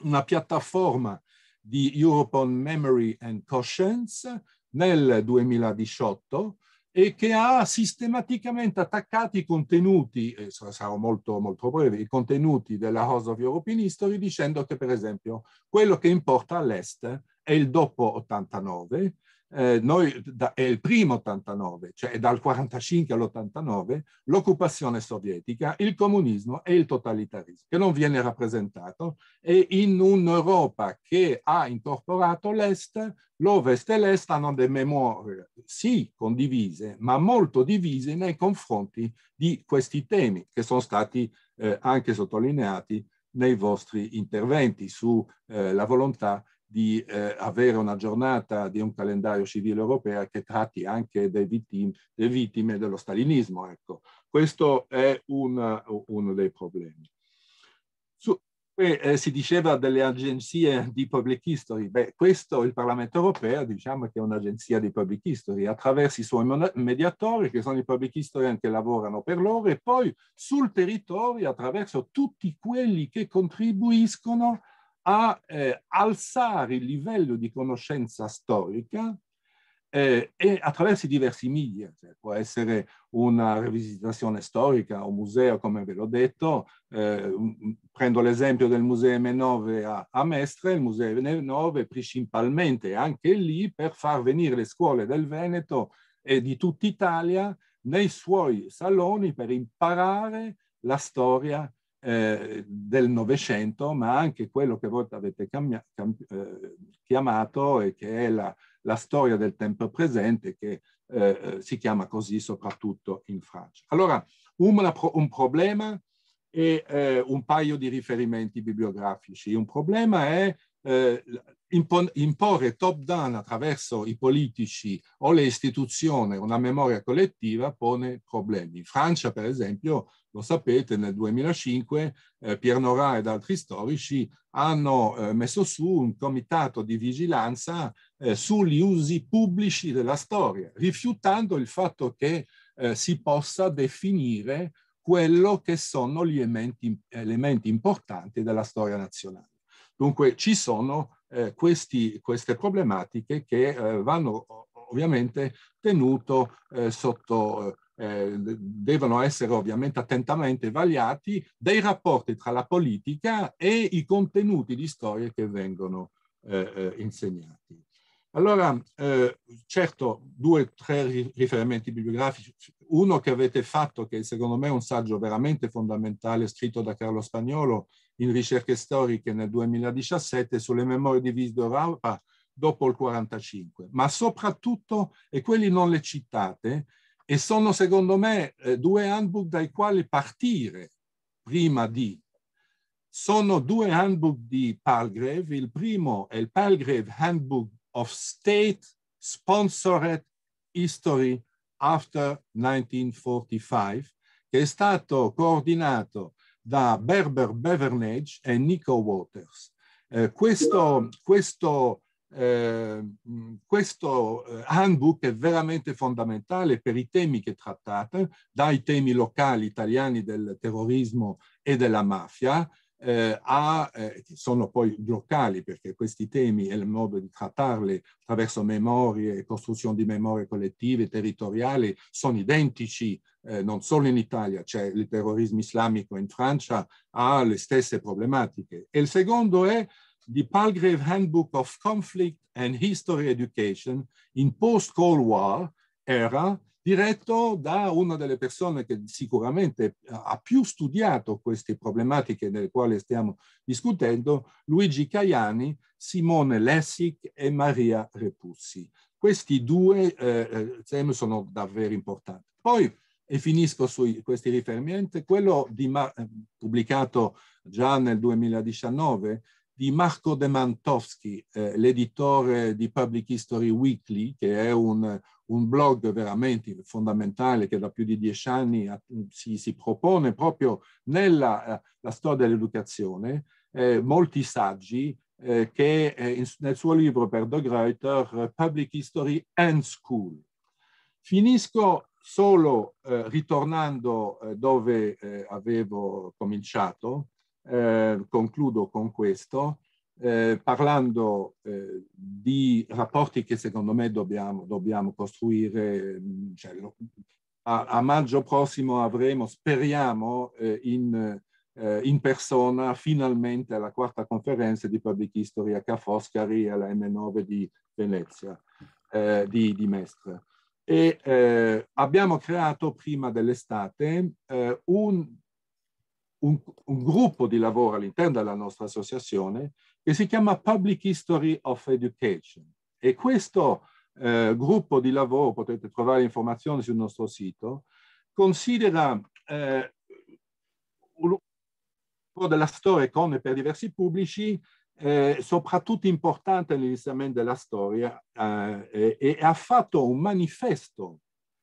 una piattaforma di European Memory and Conscience nel 2018 e che ha sistematicamente attaccato i contenuti, eh, sarò molto, molto breve, i contenuti della House of European History dicendo che per esempio quello che importa all'est è il dopo 89, eh, noi, da, è il primo 89, cioè dal 45 all'89, l'occupazione sovietica, il comunismo e il totalitarismo, che non viene rappresentato, e in un'Europa che ha incorporato l'Est, l'Ovest e l'Est hanno delle memorie, sì, condivise, ma molto divise nei confronti di questi temi, che sono stati eh, anche sottolineati nei vostri interventi sulla eh, volontà di eh, avere una giornata di un calendario civile europeo che tratti anche vittim, delle vittime dello stalinismo. Ecco. Questo è un, uno dei problemi. Su, eh, si diceva delle agenzie di public history. Beh, questo il Parlamento europeo diciamo che è un'agenzia di public history attraverso i suoi mediatori che sono i public historian che lavorano per loro e poi sul territorio attraverso tutti quelli che contribuiscono a eh, alzare il livello di conoscenza storica eh, e attraverso i diversi media, cioè, può essere una rivisitazione storica, un museo, come ve l'ho detto, eh, prendo l'esempio del Museo M9 a, a, Mestre, il Museo M9 principalmente anche lì per far venire le scuole del Veneto e di tutta Italia nei suoi saloni per imparare la storia eh, del Novecento, ma anche quello che voi avete cambia, cam, eh, chiamato e che è la, la, storia del tempo presente, che eh, si chiama così soprattutto in Francia. Allora, una, un problema e eh, un paio di riferimenti bibliografici. Un problema è eh, imporre top down attraverso i politici o le istituzioni una memoria collettiva pone problemi. In Francia, per esempio, lo sapete, nel 2005 eh, Pierre Nora ed altri storici hanno eh, messo su un comitato di vigilanza eh, sugli usi pubblici della storia, rifiutando il fatto che eh, si possa definire quello che sono gli elementi, elementi importanti della storia nazionale. Dunque ci sono eh, questi, queste problematiche che eh, vanno ovviamente tenuto eh, sotto, eh, devono essere ovviamente attentamente vagliati dei rapporti tra la politica e i contenuti di storia che vengono eh, eh, insegnati. Allora, eh, certo, due o tre riferimenti bibliografici. Uno che avete fatto, che secondo me è un saggio veramente fondamentale, scritto da Carlo Spagnolo, in ricerche storiche nel 2017 sulle memorie di Vis d'Europa dopo il 45, ma soprattutto, e quelli non le citate, e sono secondo me eh, due handbook dai quali partire prima di. Sono due handbook di Palgrave, il primo è il Palgrave Handbook of State Sponsored History After 1945, che è stato coordinato da Berber Bevernage e Nico Waters. Eh, questo, questo, eh, questo eh, handbook è veramente fondamentale per i temi che trattate, dai temi locali italiani del terrorismo e della mafia, eh, a, eh, sono poi locali perché questi temi e il modo di trattarli attraverso memorie, e costruzione di memorie collettive, territoriali, sono identici eh, non solo in Italia, c'è il terrorismo islamico in Francia, ha le stesse problematiche. E il secondo è The Palgrave Handbook of Conflict and History Education in Post-Cold War Era, diretto da una delle persone che sicuramente eh, ha più studiato queste problematiche delle quali stiamo discutendo, Luigi Caiani, Simone Lessig e Maria Repuzzi. Questi due eh, eh, temi sono davvero importanti. Poi, e finisco su questi riferimenti, quello di, eh, pubblicato già nel 2019 di Marco Demantowski, eh, l'editore di Public History Weekly, che è un, un, blog veramente fondamentale che da più di dieci anni si, si propone proprio nella eh, storia dell'educazione, eh, molti saggi eh, che eh, in, nel suo libro per De Gruyter, eh, Public History and School. Finisco solo ritornando dove avevo cominciato, eh, concludo con questo, eh, parlando eh, di rapporti che secondo me dobbiamo, dobbiamo costruire. Mm, cioè, a, a, maggio prossimo avremo, speriamo, eh, in, eh, in, persona finalmente la quarta conferenza di Public History a Ca' Foscari alla M9 di Venezia, di, di Mestre. E abbiamo creato prima dell'estate un un, un gruppo di lavoro all'interno della nostra associazione che si chiama Public History of Education e questo eh, gruppo di lavoro, potete trovare informazioni sul nostro sito, considera eh, un po' della storia con e per diversi pubblici eh, soprattutto importante nell'insegnamento della storia eh, e, e, ha fatto un manifesto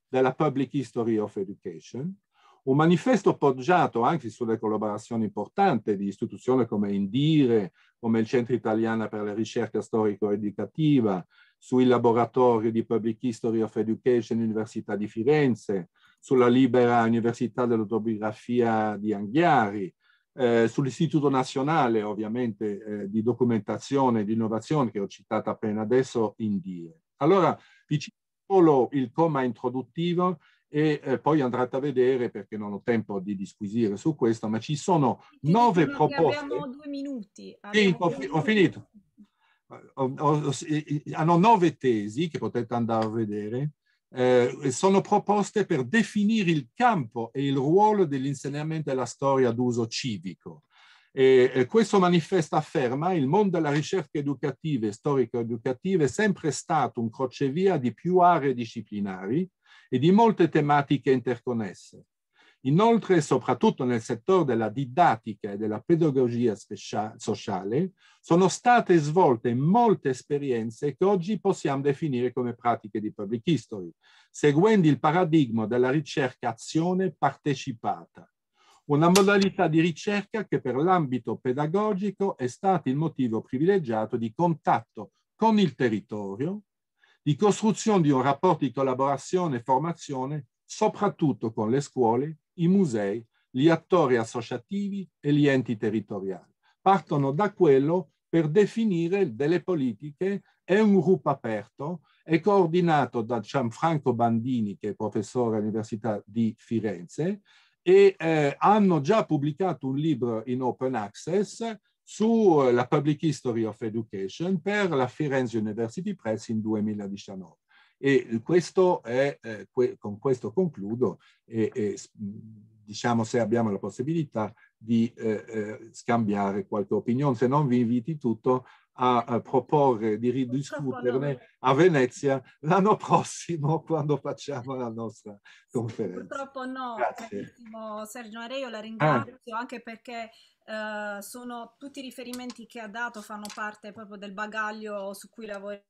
della Public History of Education un manifesto poggiato anche sulle collaborazioni importanti di istituzioni come Indire, come il Centro Italiano per la Ricerca Storico-Educativa, sui laboratori di Public History of Education Università di Firenze, sulla Libera Università dell'Autobiografia di Anghiari, eh, sull'Istituto Nazionale ovviamente eh, di Documentazione e di Innovazione che ho citato appena adesso, Indire. Allora, vi cito solo il comma introduttivo e eh, poi andrete a vedere perché non ho tempo di disquisire su questo, ma ci sono Ti nove proposte. Abbiamo due minuti. Abbiamo sì, ho, due ho minuti. finito. Ho, ho, hanno nove tesi che potete andare a vedere. Eh, sono proposte per definire il campo e il ruolo dell'insegnamento della storia d'uso civico. E, e questo manifesto afferma che il mondo della ricerca educativa e storico-educativa è sempre stato un crocevia di più aree disciplinari, e di molte tematiche interconnesse. Inoltre, soprattutto nel settore della didattica e della pedagogia sociale, sono state svolte molte esperienze che oggi possiamo definire come pratiche di public history, seguendo il paradigma della ricerca azione partecipata, una modalità di ricerca che per l'ambito pedagogico è stato il motivo privilegiato di contatto con il territorio, di costruzione di un rapporto di collaborazione e formazione soprattutto con le scuole, i musei, gli attori associativi e gli enti territoriali. Partono da quello per definire delle politiche è un gruppo aperto, è coordinato da Gianfranco Bandini, che è professore all'Università di Firenze, e eh, hanno già pubblicato un libro in open access sulla Public History of Education per la Firenze University Press in 2019. E questo è, eh, con questo concludo e, e, diciamo se abbiamo la possibilità di eh, eh, scambiare qualche opinione, se non vi inviti tutto a, proporre di ridiscuterne a Venezia l'anno prossimo [laughs] quando facciamo la nostra conferenza. Purtroppo no, Sergio Areio la ringrazio ah. anche perché eh, sono tutti i riferimenti che ha dato fanno parte proprio del bagaglio su cui lavoriamo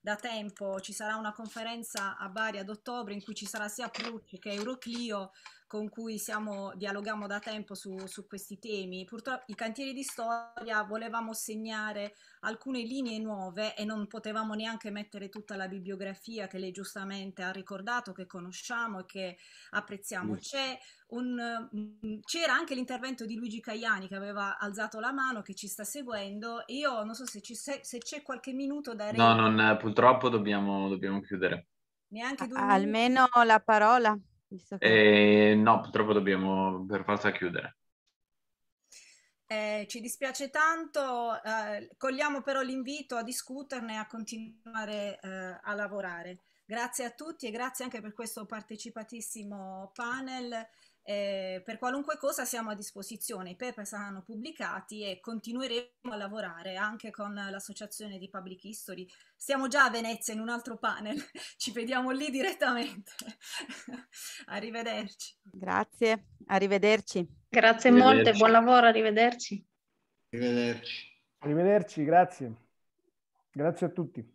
da tempo, ci sarà una conferenza a Bari ad ottobre in cui ci sarà sia Prucci che Euroclio con cui siamo, dialoghiamo da tempo su, su questi temi. Purtroppo i cantieri di storia volevamo segnare alcune linee nuove e non potevamo neanche mettere tutta la bibliografia che lei giustamente ha ricordato, che conosciamo e che apprezziamo. C'è un, mm, c'era anche l'intervento di Luigi Caiani che aveva alzato la mano, che ci sta seguendo. Io non so se, ci, se, se c'è qualche minuto da la No, non, purtroppo dobbiamo, dobbiamo chiudere. Neanche due ah, Almeno la parola. Che... Eh, no, purtroppo dobbiamo per forza chiudere. Eh, ci dispiace tanto, eh, cogliamo però l'invito a discuterne e a continuare eh, a lavorare. Grazie a tutti e grazie anche per questo partecipatissimo panel. Eh, per qualunque cosa siamo a disposizione, i paper saranno pubblicati e continueremo a lavorare anche con l'associazione di Public History. Siamo già a Venezia in un altro panel, [laughs] ci vediamo lì direttamente. [laughs] arrivederci. Grazie, arrivederci. Grazie arrivederci. molte, buon lavoro, arrivederci. Arrivederci. Arrivederci, grazie. Grazie a tutti.